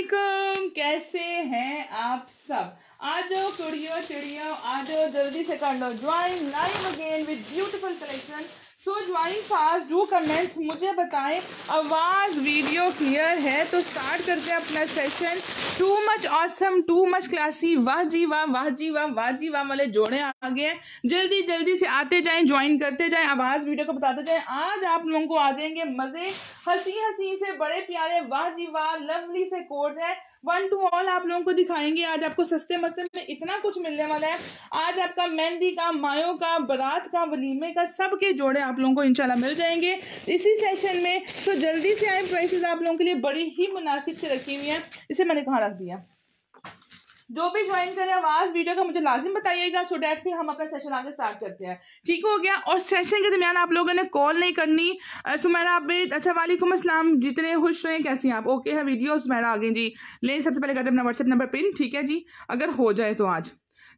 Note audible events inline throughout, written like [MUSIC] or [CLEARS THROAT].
वालेकुम कैसे हैं आप सब आज कुड़ियों चिड़ियों आज जल्दी से कर लो join live again with beautiful collection so join fast do comments मुझे बताएं आवाज़ वीडियो क्लियर है तो स्टार्ट करते हैं अपना session too much awesome too much classy वाह जी वाह वाह जी वाह वाह जी वाह वाले जोड़े आ गए हैं जल्दी जल्दी से आते जाएं ज्वाइन करते जाएं आवाज़ वीडियो को बताते जाएं आज आप लोगों को आ जाएंगे मज़े हंसी हंसी से बड़े प्यारे वाह जी वाह लवली से कोर्स है वन टू ऑल आप लोगों को दिखाएंगे आज आपको सस्ते मस्ते में इतना कुछ मिलने वाला है आज आपका मेहंदी का मायो का बारात का वलीमे का सब के जोड़े आप लोगों को इंशाल्लाह मिल जाएंगे इसी सेशन में तो जल्दी से आए प्राइसेस आप लोगों के लिए बड़ी ही मुनासिब से रखी हुई है इसे मैंने कहाँ रख दिया जो भी ज्वाइन करें आवाज़ वीडियो का मुझे लाजिम बताइएगा सो डैट फिर हम अपना सेशन आगे स्टार्ट करते हैं ठीक हो गया और सेशन के दरमियान आप लोगों ने कॉल नहीं करनी सुमेरा आप भी अच्छा वालेकुम असलम जितने खुश रहे कैसी हैं आप ओके है वीडियो सुमेरा आगे जी ले सबसे पहले करते अपना व्हाट्सएप नंबर पिन ठीक है जी अगर हो जाए तो आज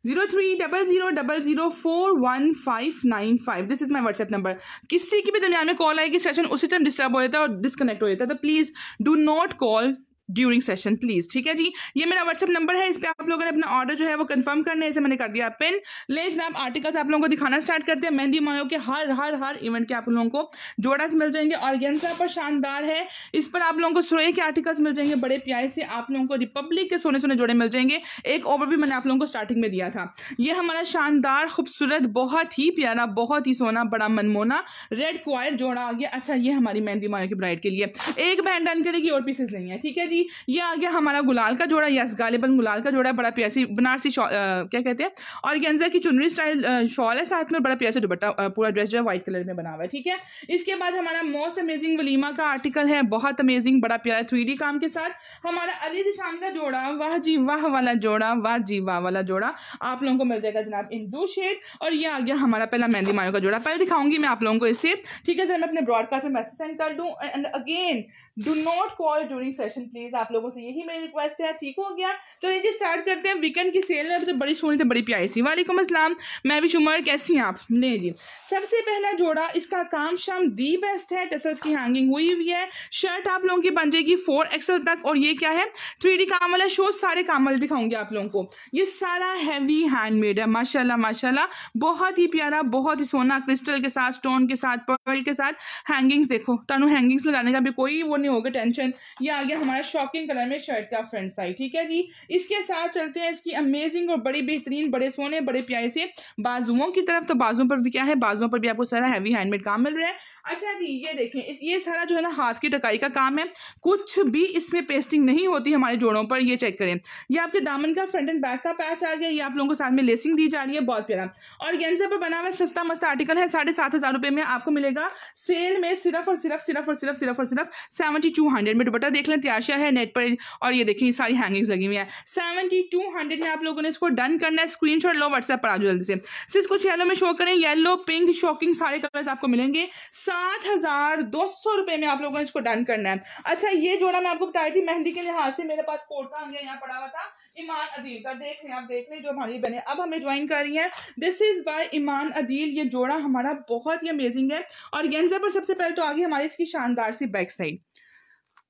zero three double zero double zero four one five nine five this is my WhatsApp number किसी की भी दरमियान में कॉल आएगी सेशन उसी टाइम डिस्टर्ब हो जाता है और डिस्कनेक्ट हो जाता है तो please do not call during session please ठीक है जी ये मेरा व्हाट्सअप नंबर है इस पर आप लोगों ने अपना ऑर्डर जो है वो कंफर्म करने से मैंने कर दिया पिन ले जनाब आर्टिकल्स आप लोगों को दिखाना स्टार्ट करते हैं मेहंदी मायो के हर हर हर इवेंट के आप लोगों को जोड़ास मिल जाएंगे और गेंसा पर शानदार है इस पर आप लोगों को सुरे के आर्टिकल्स मिल जाएंगे बड़े प्यारे से आप लोगों को रिपब्लिक के सोने सोने जोड़े मिल जाएंगे एक ओवर भी मैंने आप लोगों को स्टार्टिंग में दिया था ये हमारा शानदार खूबसूरत बहुत ही प्यारा बहुत ही सोना बड़ा मनमोना रेड क्वायर जोड़ा आ गया अच्छा ये हमारी मेहंदी मायो की ब्राइड के लिए एक बहन डन करेगी और पीसेस नहीं है ठीक है जी की ये आ गया हमारा गुलाल का जोड़ा यस गालिबन गुलाल का जोड़ा बड़ा प्यासी बनारसी क्या कहते हैं और गेंजा की चुनरी स्टाइल शॉल है साथ में बड़ा प्यासी दुबट्टा पूरा ड्रेस जो है व्हाइट कलर में बना हुआ है ठीक है इसके बाद हमारा मोस्ट अमेजिंग वलीमा का आर्टिकल है बहुत अमेजिंग बड़ा प्यारा थ्री काम के साथ हमारा अली दिशान का जोड़ा वाह जी वाह वाला जोड़ा वाह जी वाह वाला जोड़ा आप लोगों को मिल जाएगा जनाब इन दो शेड और ये आ गया हमारा पहला मेहंदी मायो का जोड़ा पहले दिखाऊंगी मैं आप लोगों को इसे ठीक है सर मैं अपने ब्रॉडकास्ट में मैसेज सेंड कर दूँ and again do not call during session please आप लोगों से यही मेरी रिक्वेस्ट है ठीक हो गया चलिए जी स्टार्ट करते हैं वीकेंड की सेल तो बड़ी सोनी तो बड़ी प्यारी सी वालेकुम असलम मैं भी शुमर कैसी हैं आप ले जी सबसे पहला जोड़ा इसका काम शाम दी बेस्ट है टसल्स की हैंगिंग हुई हुई है शर्ट आप लोगों की बन जाएगी फोर एक्सल तक और ये क्या है थ्री डी काम वाला शो सारे काम वाले दिखाऊंगी आप लोगों को ये सारा हैवी हैंडमेड है माशाला माशाला बहुत ही प्यारा बहुत ही सोना क्रिस्टल के साथ स्टोन के साथ पर्ल के साथ हैंगिंग्स देखो तानू हैंगिंग्स लगाने का भी कोई वो नहीं होगा टेंशन ये आ गया हमारा शॉकिंग कलर में शर्ट का फ्रंट साइड ठीक है जी इसके साथ चलते हैं इसकी अमेजिंग और बड़ी बेहतरीन बड़े सोने बड़े प्यारे से बाजुओं की तरफ तो बाजुओं पर भी क्या है बाजुओं पर भी आपको सारा हैवी हैंडमेड काम मिल रहा है अच्छा जी ये देखें इस ये सारा जो है ना हाथ की टकाई का काम है कुछ भी इसमें पेस्टिंग नहीं होती हमारे जोड़ों पर ये चेक करें ये आपके दामन का फ्रंट एंड बैक का पैच आ गया ये आप लोगों को साथ में लेसिंग दी जा रही है बहुत प्यारा और गेंजा पर बना हुआ सस्ता मस्ता आर्टिकल है साढ़े सात हजार रुपये में आपको मिलेगा सेल में सिर्फ और सिर्फ सिर्फ और सिर्फ सिर्फ और सिर्फ सेवेंटी टू हंड्रेड में दुपट्टा देख लें त्याशा है नेट पर और ये देखें सारी हैंगिंग्स लगी हुई है सेवेंटी टू हंड्रेड में आप लोगों ने इसको डन करना है स्क्रीन शॉट लो व्हाट्सएप पर आज जल्दी से सिर्फ कुछ येलो में शो करें येलो पिंक शॉकिंग सारे कलर्स आपको मिलेंगे सात हजार दो सौ रुपए में आप लोगों ने इसको डन करना है अच्छा ये जोड़ा मैं आपको बता रही थी मेहंदी के लिहाज से मेरे पास कोट था यहाँ पड़ा हुआ था ईमान अदील का देख लें आप देख लें जो हमारी बने अब हमें ज्वाइन कर रही है this is by Iman Adeel ये जोड़ा हमारा बहुत ही अमेजिंग है और गेंजा पर सबसे पहले तो आ गई हमारी इसकी शानदार सी बैक साइड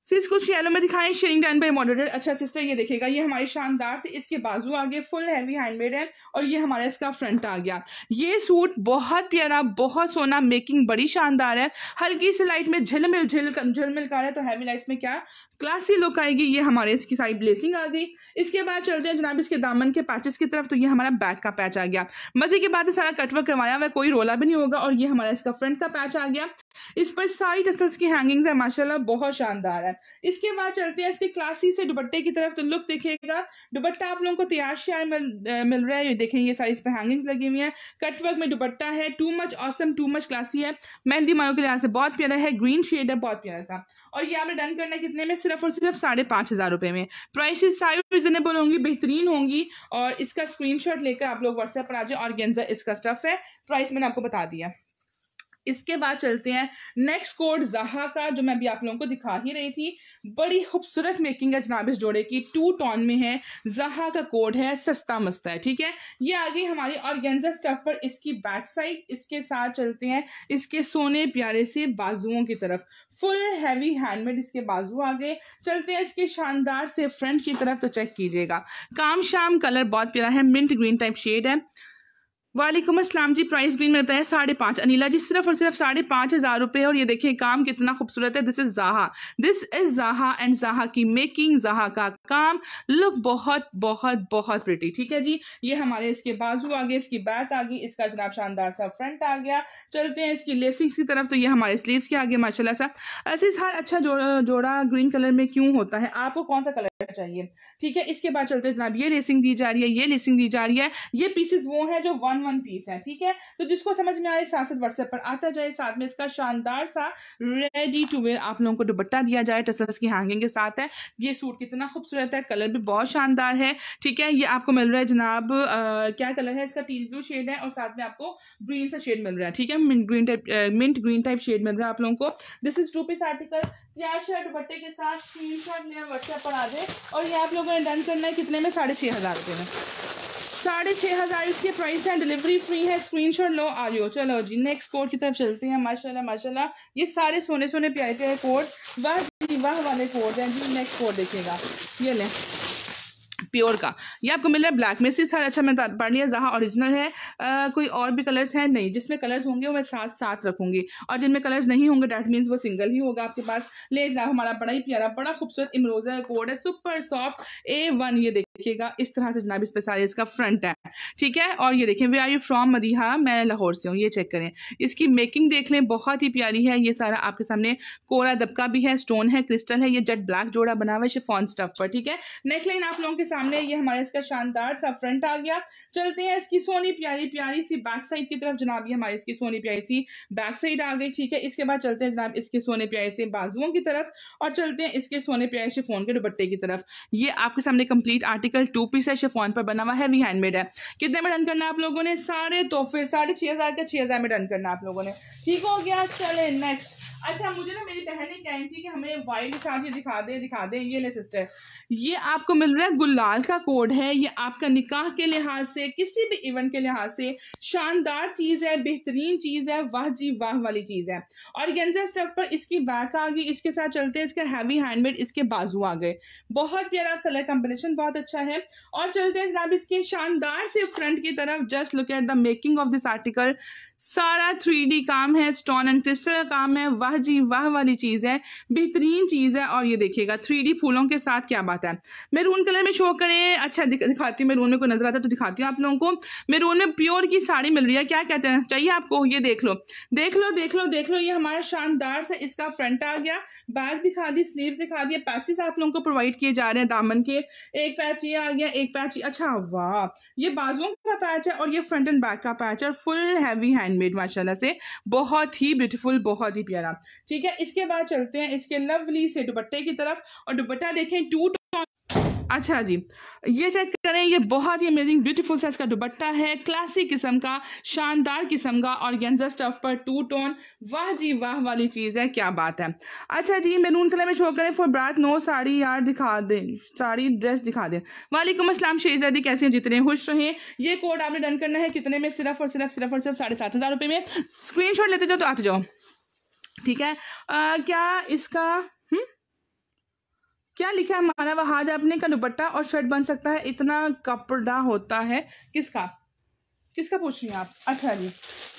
सिर्फ कुछ येलो में दिखाएं शेयरिंग डन पर मॉडरेटर अच्छा सिस्टर ये देखेगा ये हमारे शानदार से इसके बाजू आ गए फुल हैवी हैंडमेड है और ये हमारा इसका फ्रंट आ गया ये सूट बहुत प्यारा बहुत सोना मेकिंग बड़ी शानदार है हल्की सी लाइट में झिलमिल झिल झिलमिल का है तो हैवी लाइट्स में क्या क्लासी लुक आएगी ये हमारे इसकी साइड ब्लेसिंग आ गई इसके बाद चलते हैं जनाब इसके दामन के पैचेस की तरफ तो ये हमारा बैक का पैच आ गया मजे की बात है सारा कटवर्क करवाया हुआ कोई रोला भी नहीं होगा और ये हमारा इसका फ्रंट का पैच आ गया इस पर सारी टसल्स की हैंगिंग्स है माशाल्लाह बहुत शानदार है इसके बाद चलते हैं इसके क्लासी से दुपट्टे की तरफ तो लुक देखिएगा दुपट्टा आप लोगों को तैयार श्यार मिल, मिल रहा है ये देखें ये सारी इस पर हैंगिंग्स लगी हुई है कटवर्क में दुपट्टा है too much awesome too much classy है मेहंदी माओ के लिहाज से बहुत प्यारा है ग्रीन शेड है बहुत प्यारा सा और ये आपने डन करना कितने में सिर्फ और सिर्फ साढ़े पाँच हज़ार रुपये में प्राइसेस सारी रिजनेबल होंगी बेहतरीन होंगी और इसका स्क्रीनशॉट लेकर आप लोग व्हाट्सएप पर आ जाए और गेंजा इसका स्टफ है प्राइस मैंने आपको बता दिया इसके बाद चलते हैं नेक्स्ट कोड जहा का जो मैं भी आप लोगों को दिखा ही रही थी बड़ी खूबसूरत मेकिंग है जनाब इस जोड़े की टू टॉन में है जहा का कोड है सस्ता मस्ता है ठीक है ये आ गई हमारी ऑर्गेन्जा स्टफ पर इसकी बैक साइड इसके साथ चलते हैं इसके सोने प्यारे से बाजुओं की तरफ फुल हैवी हैंडमेड इसके बाजू आ गए चलते हैं इसके शानदार से फ्रंट की तरफ तो चेक कीजिएगा काम शाम कलर बहुत प्यारा है मिंट ग्रीन टाइप शेड है वालेकुम असलम जी प्राइस ग्रीन में है साढ़े पाँच अनिला जी सिर्फ और सिर्फ साढ़े पाँच हज़ार रुपये और ये देखिए काम कितना खूबसूरत है this is Jaha this is Jaha and Jaha की मेकिंग जहा का काम लुक बहुत बहुत बहुत प्रिटी ठीक है जी ये हमारे इसके बाजू आ गए इसकी बैक आ गई इसका जनाब शानदार सा फ्रंट आ गया चलते हैं इसकी लेसिंग्स की तरफ तो ये हमारे स्लीवस के आगे माशाला सा ऐसे हर अच्छा जोड़ा ग्रीन कलर में क्यों होता है आपको कौन सा कलर चाहिए ठीक है इसके बाद चलते जनाब ये लेसिंग दी जा रही है ये लेसिंग दी जा रही है ये पीसेज वो हैं जो वन वन पीस है ठीक है तो जिसको समझ में आए साथ साथ व्हाट्सएप पर आता जाए साथ में इसका शानदार सा रेडी टू वेयर आप लोगों को दुपट्टा दिया जाए टसल्स की हैंगिंग के साथ है ये सूट कितना खूबसूरत है कलर भी बहुत शानदार है ठीक है ये आपको मिल रहा है जनाब आ, क्या कलर है इसका टील ब्लू शेड है और साथ में आपको ग्रीन सा शेड मिल रहा है ठीक है mint green type mint green type shade मिल रहा है आप लोगों को this is two piece article तैयार शर्ट दुपट्टे के साथ स्क्रीन शॉट मेरे व्हाट्सएप पर आ जाए और ये आप लोगों ने डन करना है कितने में साढ़े छः हज़ार रुपये में साढ़े छः हज़ार इसके प्राइस है डिलीवरी फ्री है स्क्रीनशॉट लो आ जाओ चलो जी नेक्स्ट कोड की तरफ चलते हैं माशाल्लाह माशाल्लाह ये सारे सोने सोने प्यारे प्यारे कोड वाह वाह वाले कोड हैं जी नेक्स्ट कोड देखिएगा ये लें प्योर का ये आपको मिल रहा है ब्लैक में इसी साइड अच्छा मैं पढ़ लिया जहाँ ओरिजिनल है आ, कोई और भी कलर्स हैं नहीं जिसमें कलर्स होंगे वो मैं साथ साथ रखूंगी और जिनमें कलर्स नहीं होंगे डैट मीन्स वो सिंगल ही होगा आपके पास ले जनाब हमारा बड़ा ही प्यारा बड़ा खूबसूरत इमरोजा कोड है सुपर सॉफ्ट ए वन ये देखिएगा इस तरह से जनाब इस पे सारे इसका फ्रंट है ठीक है और ये देखें where are you from Madiha मैं लाहौर से हूँ ये चेक करें इसकी मेकिंग देख लें बहुत ही प्यारी है ये सारा आपके सामने कोरा दबका भी है स्टोन है क्रिस्टल है ये जट ब्लैक जोड़ा बना हुआ है शिफॉन स्टफ पर ठीक है नेकलाइन आप लोगों के सामने ये हमारा इसका शानदार सा फ्रंट आ गया चलते हैं इसकी सोनी प्यारी प्यारी सी बैक साइड की तरफ जनाब ये हमारी इसकी सोनी प्यारी सी बैक साइड आ गई ठीक है इसके बाद चलते हैं जनाब इसके सोने प्यारे से बाजुओं की तरफ और चलते हैं इसके सोने प्यारे शिफोन के दुपट्टे की तरफ ये आपके सामने कंप्लीट आर्टिकल टू पीस है शिफोन पर बना हुआ है हैवी हैंडमेड है कितने में डन करना है आप लोगों ने सारे तोहफे साढ़े छः हज़ार का छः हज़ार में डन करना है आप लोगों ने ठीक हो गया चले नेक्स्ट अच्छा मुझे ना मेरी बहन ने कही थी कि हमें वाइल्ड साथ दिखा दे दिखा दे ये ले सिस्टर ये आपको मिल रहा है गुलाल का कोड है ये आपका निकाह के लिहाज से किसी भी इवेंट के लिहाज से शानदार चीज़ है बेहतरीन चीज़ है वाह जी वाह वाली चीज़ है और गेंजा स्टफ पर इसकी बैक आ गई इसके साथ चलते हैं इसका हैवी हैंडमेड इसके बाजू आ गए बहुत प्यारा कलर कॉम्बिनेशन बहुत अच्छा है और चलते हैं जनाब इसके शानदार से फ्रंट की तरफ just look at the making of this article सारा थ्री डी काम है स्टोन एंड क्रिस्टल का काम है वह जी वाह वाली चीज़ है बेहतरीन चीज़ है और ये देखिएगा थ्री डी फूलों के साथ क्या बात है मेरून कलर में शो करें अच्छा दिख, दिखाती हूँ मेरून में कोई नजर आता है तो दिखाती हूँ आप लोगों को मेरून में प्योर की साड़ी मिल रही है क्या कहते हैं चाहिए आपको ये देख लो देख लो देख लो देख लो ये हमारा शानदार से इसका फ्रंट आ गया बैग दिखा दी स्लीव दिखा दिए पैचेस आप लोगों को प्रोवाइड किए जा रहे हैं दामन के एक पैच ये आ गया एक पैच अच्छा वाह ये बाजुओं का पैच है और ये फ्रंट एंड बैक का पैच है फुल हैवी हैंड हैंडमेड माशाल्लाह से बहुत ही ब्यूटीफुल बहुत ही प्यारा ठीक है इसके बाद चलते हैं इसके लवली से दुपट्टे की तरफ और दुपट्टा देखें टू अच्छा जी ये चेक करें ये बहुत ही अमेजिंग ब्यूटीफुल साइज का दुपट्टा है क्लासिक किस्म का शानदार किस्म का और गेंजा स्टफ पर टू टोन वाह जी वाह वाली चीज़ है क्या बात है अच्छा जी मैरून कलर में शो करें फॉर ब्रात नो साड़ी यार दिखा दें साड़ी ड्रेस दिखा दें वालेकुम असलम शेजादी कैसे हैं जितने खुश रहें ये कोड आपने डन करना है कितने में सिर्फ और सिर्फ सिर्फ और सिर्फ साढ़े सात हज़ार रुपये में स्क्रीन लेते जाओ तो आते जाओ ठीक है आ, क्या इसका क्या लिखा है मानव हाथ अपने का दुपट्टा और शर्ट बन सकता है इतना कपड़ा होता है किसका किसका पूछ रही हैं आप अच्छा जी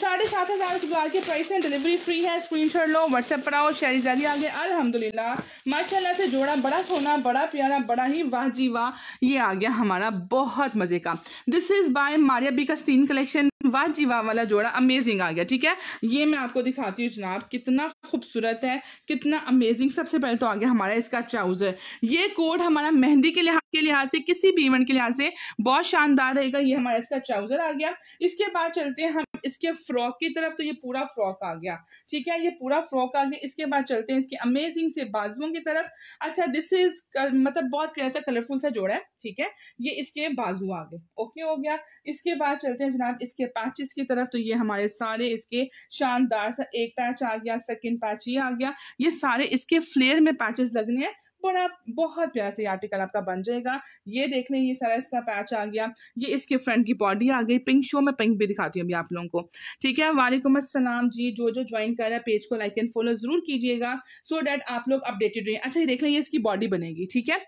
साढ़े सात हज़ार गुजार के प्राइस है डिलीवरी फ्री है स्क्रीनशॉट लो व्हाट्सएप पर आओ शेयर जारी आगे गए अल्हम्दुलिल्लाह माशाल्लाह से जोड़ा बड़ा सोना बड़ा प्यारा बड़ा ही वाह जी वाह ये आ गया हमारा बहुत मज़े का this is by Maria B का स्तीन कलेक्शन वाह जी वाह वाला जोड़ा अमेजिंग आ गया ठीक है ये मैं आपको दिखाती हूँ जनाब कितना खूबसूरत है कितना अमेजिंग सबसे पहले तो आ गया हमारा इसका ट्राउजर ये कोड हमारा मेहंदी के लिहाज के लिहाज से किसी भी इवेंट के लिहाज से बहुत शानदार रहेगा ये हमारा इसका ट्राउजर आ गया इसके बाद चलते हैं हम इसके फ्रॉक की तरफ तो ये पूरा फ्रॉक आ गया ठीक है ये पूरा फ्रॉक आ गया इसके बाद चलते हैं इसके अमेजिंग से बाजुओं की तरफ अच्छा दिस इज मतलब बहुत क्लियर सा कलरफुल सा जोड़ा है ठीक है ये इसके बाजू आ गए ओके हो गया इसके बाद चलते हैं जनाब इसके पैचेस की तरफ तो ये हमारे सारे इसके शानदार सा एक पैच आ गया सेकेंड पैच ये आ गया ये सारे इसके फ्लेयर में पैचेस लगने हैं बड़ा बहुत प्यारा से आर्टिकल आपका बन जाएगा ये देख लें ये सारा इसका पैच आ गया ये इसके फ्रंट की बॉडी आ गई पिंक शो में पिंक भी दिखाती हूँ अभी आप लोगों को ठीक है वालेकुम असलम जी जो जो ज्वाइन कर रहा है पेज को लाइक एंड फॉलो जरूर कीजिएगा सो so डैट आप लोग अपडेटेड रहें अच्छा ये देख लें ये इसकी बॉडी बनेगी ठीक है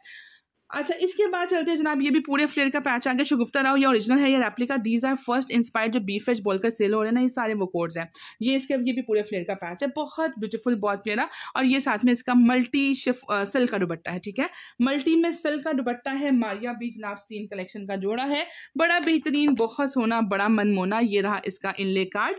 अच्छा इसके बाद चलते हैं जनाब ये भी पूरे फ्लेयर का पैच आ गया राव ये ओरिजिनल है ये replica these are first inspired जो बी एच बोलकर सेल हो रहे हैं ना ये सारे वो कोड्स हैं ये इसके ये भी पूरे फ्लेयर का पैच है बहुत ब्यूटीफुल बहुत प्यारा और ये साथ में इसका मल्टी शिफ सिल्क का दुबट्टा है ठीक है मल्टी में सिल्क का दुबट्टा है मारिया बी जनाब तीन कलेक्शन का जोड़ा है बड़ा बेहतरीन बहुत सोना बड़ा मनमोना ये रहा इसका इनले कार्ड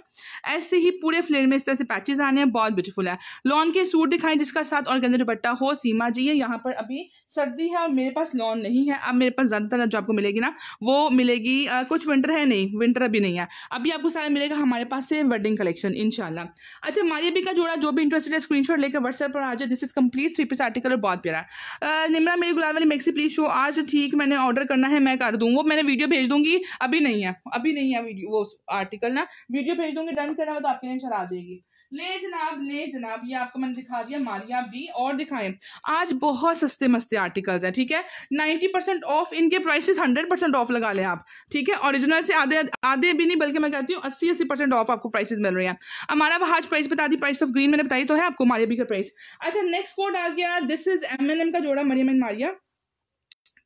ऐसे ही पूरे फ्लेयर में इस तरह से पैचेज आने हैं बहुत ब्यूटीफुल है लॉन के सूट दिखाएं जिसका साथ और गंदे दुबट्टा हो सीमा जी है यहाँ पर अभी सर्दी है और मेरे पास लॉन नहीं है अब मेरे पास ज़्यादातर जो आपको मिलेगी ना वो मिलेगी आ, कुछ विंटर है नहीं विंटर अभी नहीं है अभी आपको सारा मिलेगा हमारे पास से वेडिंग कलेक्शन इनशाला अच्छा हमारी अभी का जोड़ा जो भी इंटरेस्टेड है शॉट लेकर व्हाट्सएप पर आ जाए this is complete three piece article और बहुत प्यारा निमरा मेरी गुलाब वाली मैक्सी प्लीज शो आज ठीक मैंने ऑर्डर करना है मैं कर दूँ वो मैंने वीडियो भेज दूंगी अभी नहीं है अभी नहीं है वो आर्टिकल ना वीडियो भेज दूंगी डन करना तो आपके लिए आ जाएगी ले जनाब ले जनाब ये आपको मैंने दिखा दिया मारिया बी और दिखाएं आज बहुत सस्ते मस्ते आर्टिकल्स हैं ठीक है नाइन्टी परसेंट ऑफ इनके प्राइसेस हंड्रेड परसेंट ऑफ लगा लें आप ठीक है ओरिजिनल से आधे आधे भी नहीं बल्कि मैं कहती हूँ अस्सी अस्सी परसेंट ऑफ आपको प्राइसेस मिल रही हैं हमारा वहाज प्राइस बता दी प्राइस ऑफ ग्रीन मैंने बताई तो है आपको मारिया बी का प्राइस अच्छा नेक्स्ट कोड आ गया this is M N M का जोड़ा Maryam and Maria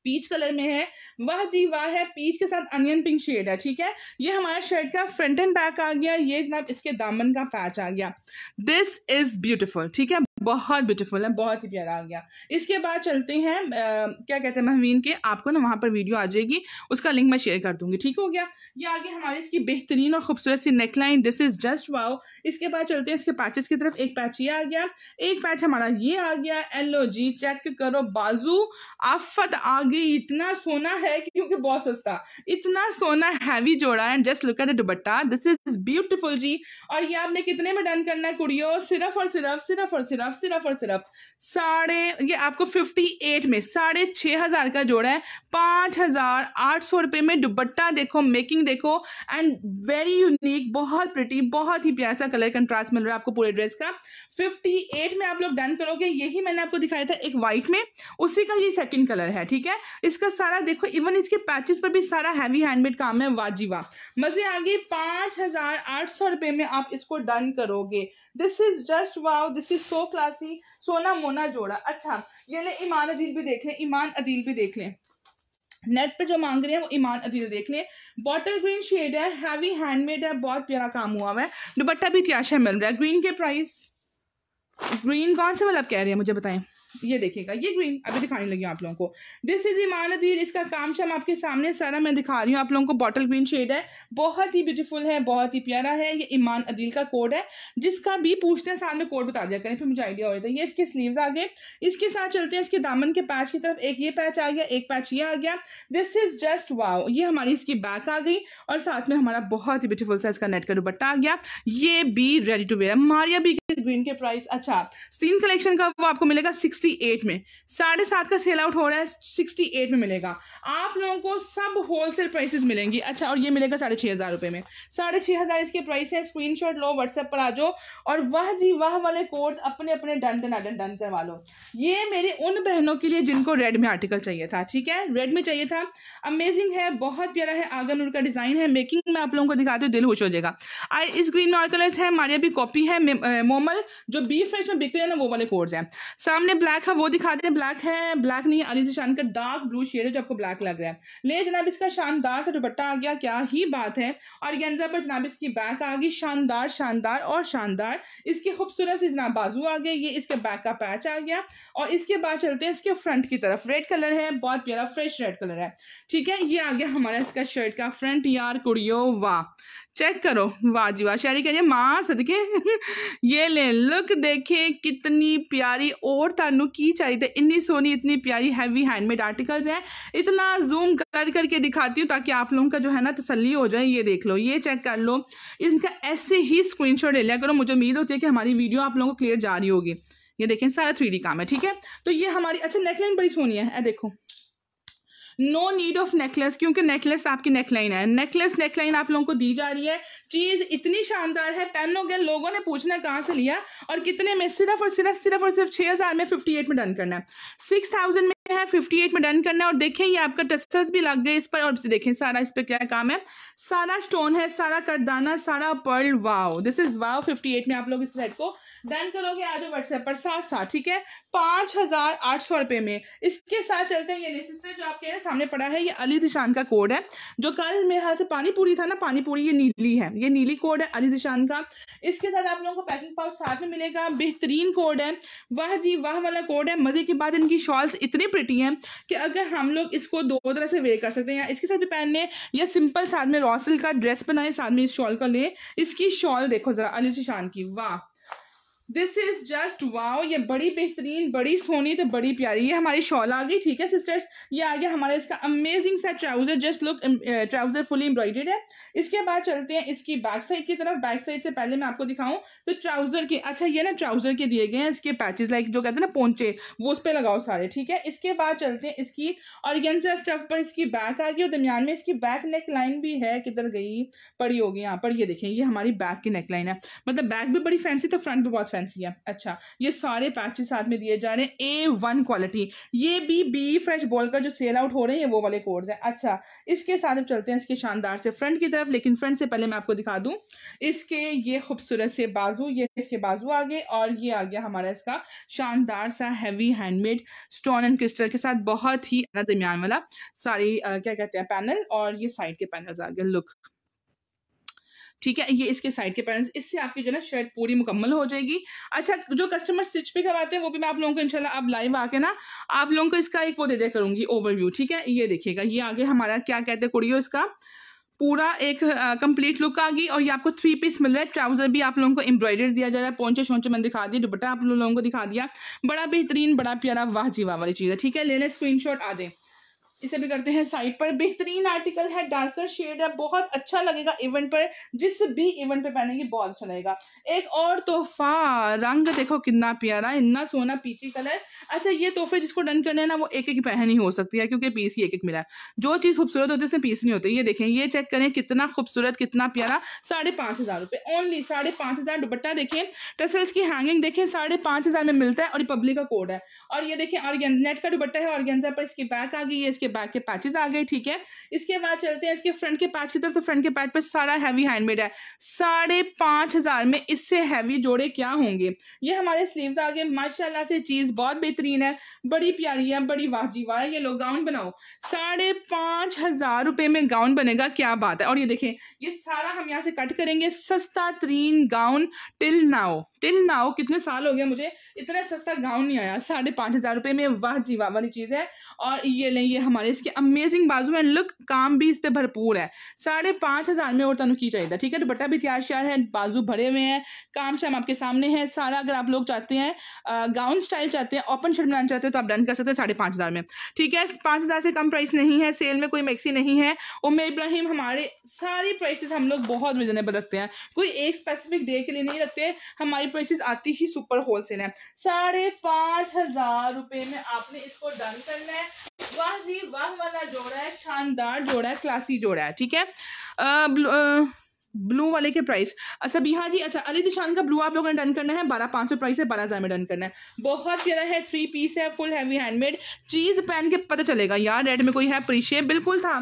peach colour में है वह जी वाह है पीच के साथ अनियन पिंक शेड है ठीक है ये हमारा शर्ट का फ्रंट एंड बैक आ गया ये जनाब इसके दामन का पैच आ गया दिस इज ब्यूटिफुल ठीक है बहुत ब्यूटीफुल है बहुत ही प्यारा आ गया इसके बाद चलते हैं आ, क्या कहते हैं महवीन के आपको ना वहाँ पर वीडियो आ जाएगी उसका लिंक मैं शेयर कर दूंगी ठीक हो गया ये आगे हमारी इसकी बेहतरीन और खूबसूरत सी neckline this is just wow इसके बाद चलते हैं इसके पैचेस की तरफ एक पैच ये आ गया एक पैच हमारा ये आ गया एलो जी चेक करो बाजू आफत आ गई इतना सोना है क्योंकि बहुत सस्ता इतना सोना हैवी जोड़ा है just look at dupatta this is beautiful जी और ये आपने कितने में डन करना है कुड़ियों सिर्फ और सिर्फ सिर्फ और सिर्फ सिर्फ सिर्फ और सिर्फ साढ़े ये आपको फिफ्टी एट में साढ़े छः हज़ार का जोड़ा है पाँच हज़ार आठ सौ रुपये में दुपट्टा देखो मेकिंग देखो एंड वेरी यूनिक बहुत प्रिटी बहुत ही प्यारा सा कलर कंट्रास्ट मिल रहा है आपको पूरे ड्रेस का फिफ्टी एट में आप लोग डन करोगे यही मैंने आपको दिखाया था एक वाइट में उसी का ये सेकेंड कलर है ठीक है इसका सारा देखो इवन इसके पैचेस पर भी सारा हैवी हैंडमेड काम है वाजिवा मजे आ गए पाँच हज़ार आठ सौ रुपये में आप इसको डन करोगे this is just wow this is so class राशि सोना मोना जोड़ा अच्छा ये ले ईमान अदील भी देख लें ईमान अदील भी देख लें नेट पे जो मांग रहे हैं वो ईमान अदील देख लें बॉटल ग्रीन शेड है हैवी हैंडमेड है बहुत प्यारा काम हुआ हुआ है दुपट्टा भी त्याशा मिल रहा है ग्रीन के प्राइस ग्रीन कौन से वाला आप कह रहे हैं मुझे बताएं ये देखिएगा ये ग्रीन अभी दिखाने लगी आप लोगों को दिस इज इमानत हीर इसका काम शाम आपके सामने सारा मैं दिखा रही हूँ आप लोगों को बॉटल ग्रीन शेड है बहुत ही ब्यूटीफुल है बहुत ही प्यारा है ये ईमान अदील का कोड है जिसका भी पूछते हैं साथ में कोड बता दिया करें फिर मुझे आइडिया हो जाता है ये इसके स्लीव आ गए इसके साथ चलते हैं इसके दामन के पैच की तरफ एक ये पैच आ गया एक पैच ये आ गया दिस इज जस्ट वाओ ये हमारी इसकी बैक आ गई और साथ में हमारा बहुत ही ब्यूटीफुल सा इसका नेट का दुपट्टा आ गया ये be ready to wear Maria भी ग्रीन के प्राइस अच्छा स्टीन कलेक्शन का वो आपको मिलेगा 68 में साढ़े सात का सेल आउट हो रहा है 68 में मिलेगा आप लोगों को सब होलसेल प्राइसेस मिलेंगी अच्छा और ये मिलेगा साढ़े छः हज़ार रुपये में साढ़े छः हज़ार इसके प्राइस है स्क्रीनशॉट लो व्हाट्सएप पर आ जाओ और वह जी वह वाले कोर्स अपने अपने डन डन डन डन करवा लो ये मेरी उन बहनों के लिए जिनको रेड में आर्टिकल चाहिए था ठीक है रेड में चाहिए था अमेजिंग है बहुत प्यारा है आगन उड़ का डिज़ाइन है मेकिंग में आप लोगों को दिखाते हो दिल खुश हो जाएगा इस ग्रीन में और कलर्स है हमारे अभी कॉपी है मोम नॉर्मल जो बी फ्रेश में बिक रहे हैं ना वो वाले कोर्स हैं सामने ब्लैक है वो दिखा दे ब्लैक है ब्लैक नहीं अली शान का डार्क ब्लू शेड है जो आपको ब्लैक लग रहा है ले जनाब इसका शानदार सा दुपट्टा आ गया क्या ही बात है और गेंजा पर जनाब इसकी बैक आ गई शानदार शानदार और शानदार इसकी खूबसूरत सी जनाब बाजू आ गई ये इसके बैक का पैच आ गया और इसके बाद चलते हैं इसके फ्रंट की तरफ रेड कलर है बहुत प्यारा फ्रेश रेड कलर है ठीक है ये आ गया हमारा इसका शर्ट का फ्रंट यार कुड़ियो वाह चेक करो वाजी वाह शायरी कह रही सदके [LAUGHS] ये ले लुक देखें कितनी प्यारी और थानू की चाहिए इतनी सोनी इतनी प्यारी हैवी हैंडमेड आर्टिकल्स हैं इतना जूम कर करके दिखाती हूँ ताकि आप लोगों का जो है ना तसली हो जाए ये देख लो ये चेक कर लो इनका ऐसे ही स्क्रीन ले लिया करो मुझे उम्मीद होती है कि हमारी वीडियो आप लोगों को क्लियर जा रही होगी ये देखें सारा थ्री काम है ठीक है तो ये हमारी अच्छा नेकलाइन बड़ी सोनी है देखो नो नीड ऑफ नेकलेस क्योंकि नेकलेस आपकी नेकलाइन है नेकलेस नेकलाइन आप लोगों को दी जा रही है चीज इतनी शानदार है पेन हो गया लोगों ने पूछना कहाँ से लिया और कितने में सिर्फ और सिर्फ सिर्फ और सिर्फ छह हजार में फिफ्टी एट में डन करना है सिक्स थाउजेंड में है फिफ्टी एट में डन करना है और देखें ये आपका टसल्स भी लग गए इस पर और देखें सारा इस पर क्या काम है सारा स्टोन है सारा करदाना सारा pearl wow this is wow eight में आप लोग इस रेड को डन करोगे आज व्हाट्सएप पर साथ साथ ठीक है पाँच हजार आठ सौ रुपये में इसके साथ चलते हैं ये सिस्टर जो आपके सामने पड़ा है ये अली दिशान का कोड है जो कल मेरे हाथ से पानी पूरी था ना पानी पूरी ये नीली है ये नीली कोड है अली दिशान का इसके साथ आप लोगों को पैकिंग पाउच साथ में मिलेगा बेहतरीन कोड है वह जी वह वाला कोड है मज़े के बाद इनकी शॉल्स इतनी प्रिटी हैं कि अगर हम लोग इसको दो तरह से वेयर कर सकते हैं या इसके साथ भी पहनने या सिंपल साथ में रॉसल का ड्रेस बनाए साथ में इस शॉल का ले इसकी शॉल देखो ज़रा अली दिशान की वाह दिस इज जस्ट वाओ ये बड़ी बेहतरीन बड़ी सोनी तो बड़ी प्यारी ये हमारी शॉल आ गई ठीक है सिस्टर्स ये आ गया हमारा इसका अमेजिंग सा trouser just look trouser fully embroidered है इसके बाद चलते हैं इसकी बैक साइड की तरफ बैक साइड से पहले मैं आपको दिखाऊं तो ट्राउजर के अच्छा ये ना ट्राउजर के दिए गए हैं इसके पैचेज लाइक जो कहते हैं ना पोंचे वो उस पर लगाओ सारे ठीक है इसके बाद चलते हैं इसकी ऑर्गेन्जा स्टफ पर इसकी बैक आ गई और दरमियान में इसकी बैक नेक लाइन भी है किधर गई पड़ी होगी यहाँ पर ये देखें ये हमारी बैक की नेक लाइन है मतलब बैक भी बड़ी फैंसी तो फ्रंट भी बहुत फैंसी फैंसी है अच्छा ये सारे पैचेस साथ में दिए जा रहे हैं ए वन क्वालिटी ये भी बी फ्रेश बॉल का जो सेल आउट हो रहे हैं वो वाले कोर्स हैं अच्छा इसके साथ हम चलते हैं इसके शानदार से फ्रंट की तरफ लेकिन फ्रंट से पहले मैं आपको दिखा दूँ इसके ये खूबसूरत से बाजू ये इसके बाजू आ गए और ये आ गया हमारा इसका शानदार सा heavy handmade stone and crystal के साथ बहुत ही दरमियान वाला सारी आ, क्या कहते हैं पैनल और ये साइड के पैनल आ गए लुक ठीक है ये इसके साइड के पैरेंट्स इससे आपकी जो है शर्ट पूरी मुकम्मल हो जाएगी अच्छा जो कस्टमर स्टिच पे करवाते हैं वो भी मैं आप लोगों को इंशाल्लाह आप लाइव आके ना आप लोगों को इसका एक वो दे दिया करूंगी ओवरव्यू ठीक है ये देखिएगा ये आगे हमारा क्या कहते हैं कुड़ियों इसका पूरा एक कंप्लीट लुक आ गई और ये आपको थ्री पीस मिल रहा है ट्राउजर भी आप लोगों को एम्ब्रॉयडर दिया जा रहा है पोंचे शोंचे मैंने दिखा दिया दुपट्टा आप लोगों को दिखा दिया बड़ा बेहतरीन बड़ा प्यारा वाह जीवा वाली चीज़ है ठीक है ले लें शॉट आ जाए इसे भी करते हैं साइड पर बेहतरीन आर्टिकल है डार्कर शेड है बहुत अच्छा लगेगा इवेंट पर जिस भी इवेंट पे पहनेंगे बहुत अच्छा लगेगा एक और तोहफा रंग देखो कितना प्यारा इतना सोना पीची कलर अच्छा ये तोहफे जिसको डन करने ना वो एक एक पहन ही हो सकती है क्योंकि पीस ही एक एक मिला है जो चीज़ खूबसूरत होती है उसमें पीस नहीं होती ये देखें ये चेक करें कितना खूबसूरत कितना प्यारा साढ़े पांच हज़ार रुपये ओनली साढ़े पांच हज़ार दुपट्टा देखें टसल्स की हैंगिंग देखें साढ़े पांच हज़ार में मिलता है और रिपब्लिक का कोड है और ये देखें और नेट का दुपट्टा है और पर इसकी बैक आ गई है इसके बैक के पैचेज आ गए ठीक है इसके बाद चलते हैं इसके फ्रंट के पैच की तरफ तो फ्रंट के पैच पर सारा हैवी हैंडमेड है साढ़े पांच हज़ार में इससे हैवी जोड़े क्या होंगे ये हमारे स्लीव्स आ गए माशाल्लाह से चीज़ बहुत बेहतरीन है बड़ी प्यारी है बड़ी वाजी वाह ये लोग गाउन बनाओ साढ़े पांच हज़ार रुपए में गाउन बनेगा क्या बात है और ये देखें ये सारा हम यहाँ से कट करेंगे सस्ता तरीन gown till now till now कितने साल हो गया मुझे इतना सस्ता गाउन नहीं आया साढ़े पाँच हज़ार रुपये में वाह जी वाह वाली चीज़ है और ये लें ये हमारे इसके अमेजिंग बाजू एंड लुक काम भी इस पर भरपूर है साढ़े पाँच हज़ार में और तुम की चाहिए ठीक है दुपट्टा भी तैयार श्यार है बाजू भरे हुए हैं काम शाम आपके सामने है सारा अगर आप लोग चाहते हैं गाउन स्टाइल चाहते हैं ओपन शर्ट बनाना चाहते हैं तो आप डन कर सकते हैं साढ़े पाँच हज़ार में ठीक है पाँच हज़ार से कम प्राइस नहीं है सेल में कोई मैक्सी नहीं है उमेर इब्राहिम हमारे सारी प्राइसेस हम लोग बहुत रिजनेबल रखते हैं कोई एक स्पेसिफिक डे के लिए नहीं रखते हमारी प्राइसेस आती ही सुपर होलसेल है साढ़े पांच हजार रुपए में आपने इसको डन करना है वाह जी वाह वाला जोड़ा है शानदार जोड़ा है क्लासी जोड़ा है ठीक है ब्लू वाले के प्राइस अच्छा बिहार जी अच्छा अली दिशान का ब्लू आप लोगों ने डन करना है बारह पाँच सौ प्राइस है बारह हज़ार में डन करना है बहुत प्यारा है थ्री पीस है फुल हैवी हैंडमेड चीज़ पहन के पता चलेगा यार रेड में कोई है प्रीशे बिल्कुल था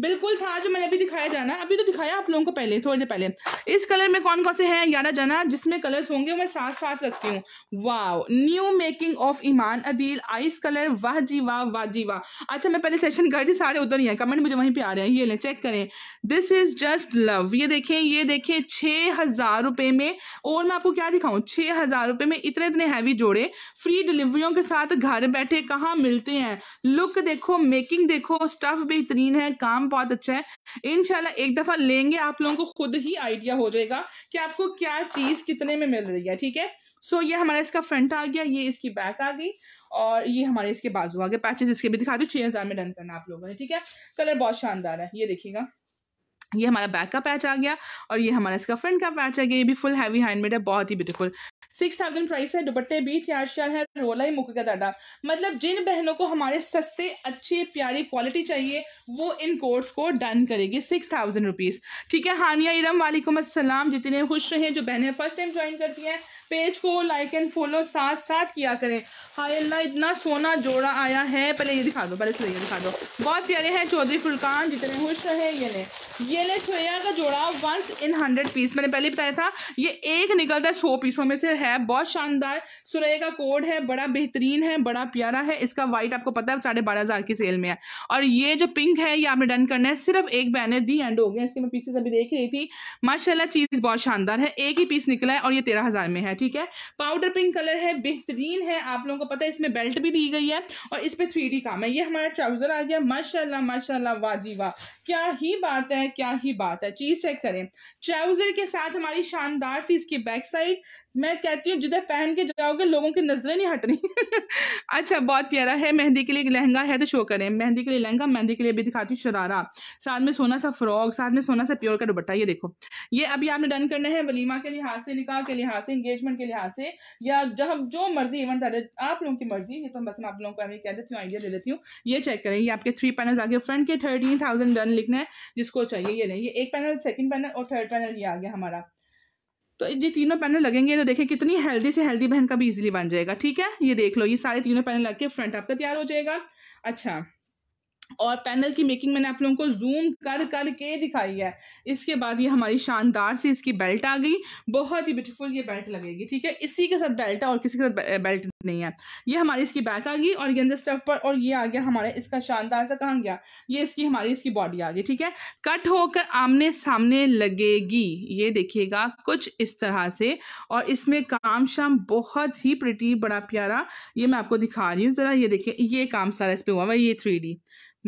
बिल्कुल था जो मैंने अभी दिखाया जाना अभी तो दिखाया आप लोगों को पहले थोड़ी देर पहले इस कलर में कौन कौन से हैं यारा जाना जिसमें कलर्स होंगे मैं साथ साथ रखती हूँ wow new making of Iman Adeel ice colour वाह जी वाह वाह जी वाह अच्छा मैं पहले सेशन कर दी सारे उधर ही हैं कमेंट मुझे वहीं पे आ रहे हैं ये लें चेक करें दिस इज जस्ट लव ये देखें हैं ये देखिए छः हज़ार रुपये में और मैं आपको क्या दिखाऊँ छः हज़ार रुपये में इतने इतने हैवी जोड़े फ्री डिलीवरियों के साथ घर बैठे कहाँ मिलते हैं लुक देखो मेकिंग देखो स्टफ बेहतरीन है काम बहुत अच्छा है इनशाला एक दफ़ा लेंगे आप लोगों को खुद ही आइडिया हो जाएगा कि आपको क्या चीज़ कितने में मिल रही है ठीक है सो so, ये हमारा इसका फ्रंट आ गया ये इसकी बैक आ गई और ये हमारे इसके बाजू आ गए पैचेस इसके भी दिखा दो छः हज़ार में डन करना आप लोगों ने ठीक है कलर बहुत शानदार है ये देखिएगा ये हमारा बैक का पैच आ गया और ये हमारा इसका फ्रंट का पैच आ गया ये भी फुल हैवी हैंडमेड है बहुत ही ब्यूटीफुल सिक्स थाउजेंड प्राइस है दुपट्टे भी त्यार है रोला ही मुख का मतलब जिन बहनों को हमारे सस्ते अच्छे प्यारी क्वालिटी चाहिए वो इन कोर्स को डन करेगी सिक्स थाउजेंड रुपीज़ ठीक है हानिया इरम वालेकुम असलम जितने खुश रहे जो बहनें फर्स्ट टाइम ज्वाइन करती हैं पेज को लाइक एंड फॉलो साथ साथ किया करें हाय अल्लाह इतना सोना जोड़ा आया है पहले ये दिखा दो पहले सुरैया दिखा दो बहुत प्यारे हैं चौधरी फुलकान जितने खुश रहे ये ले ये ले सुरैया का जोड़ा वंस इन हंड्रेड पीस मैंने पहले बताया था ये एक निकलता है सौ पीसों में से है बहुत शानदार सुरैया का कोड है बड़ा बेहतरीन है बड़ा प्यारा है इसका वाइट आपको पता है साढ़े बारह हज़ार की सेल में है और ये जो पिंक है ये आपने डन करना है सिर्फ एक बैनर दी एंड हो गया इसके मैं पीसेस अभी देख रही थी माशाला चीज़ बहुत शानदार है एक ही पीस निकला है और ये तेरह में है ठीक है पाउडर पिंक कलर है बेहतरीन है आप लोगों को पता है इसमें बेल्ट भी दी गई है और इस पर थ्री काम है ये हमारा ट्राउजर आ गया माशाला माशाला वाह वाह क्या ही बात है क्या ही बात है चीज चेक करें ट्राउजर के साथ हमारी शानदार सी इसकी बैक साइड मैं कहती हूँ जुदा पहन के जाओगे लोगों की नजरें नहीं हट रही [LAUGHS] अच्छा बहुत प्यारा है मेहंदी के लिए लहंगा है तो शो करें मेहंदी के लिए लहंगा मेहंदी के लिए भी दिखाती हूँ शरारा साथ में सोना सा फ्रॉक साथ में सोना सा प्योर का दुपट्टा ये देखो ये अभी आपने डन करना है वलीमा के लिहाज से निकाह के लिहाज से इंगेजमेंट के लिहाज से या जब जो मर्जी इवेंट आप लोगों की मर्जी ये तो बस मैं आप लोगों को कह देती हूँ आइडिया दे देती हूँ ये चेक करें ये आपके थ्री पैनल आगे फ्रंट के थर्टीन थाउजेंड डन लिखना है जिसको चाहिए ये नहीं ये एक पैनल सेकेंड पैनल और थर्ड पैनल ये आ गया हमारा तो ये तीनों पैनल लगेंगे तो देखिए कितनी हेल्दी से हेल्दी बहन का भी इजीली बन जाएगा ठीक है ये देख लो ये सारे तीनों पैनल लग के फ्रंट आपका तैयार हो जाएगा अच्छा और पैनल की मेकिंग मैंने आप लोगों को जूम कर कर के दिखाई है इसके बाद ये हमारी शानदार सी इसकी बेल्ट आ गई बहुत ही ब्यूटीफुल ये बेल्ट लगेगी ठीक है इसी के साथ बेल्ट है और किसी के साथ बेल्ट नहीं है ये हमारी इसकी बैक आ गई और ये अंदर स्टफ पर और ये आ गया हमारा इसका शानदार सा कहाँ गया ये इसकी हमारी इसकी बॉडी आ गई ठीक है कट होकर आमने सामने लगेगी ये देखिएगा कुछ इस तरह से और इसमें काम शाम बहुत ही प्रिटी बड़ा प्यारा ये मैं आपको दिखा रही हूँ ज़रा ये देखिए ये काम सारा इस पर हुआ हुआ ये थ्री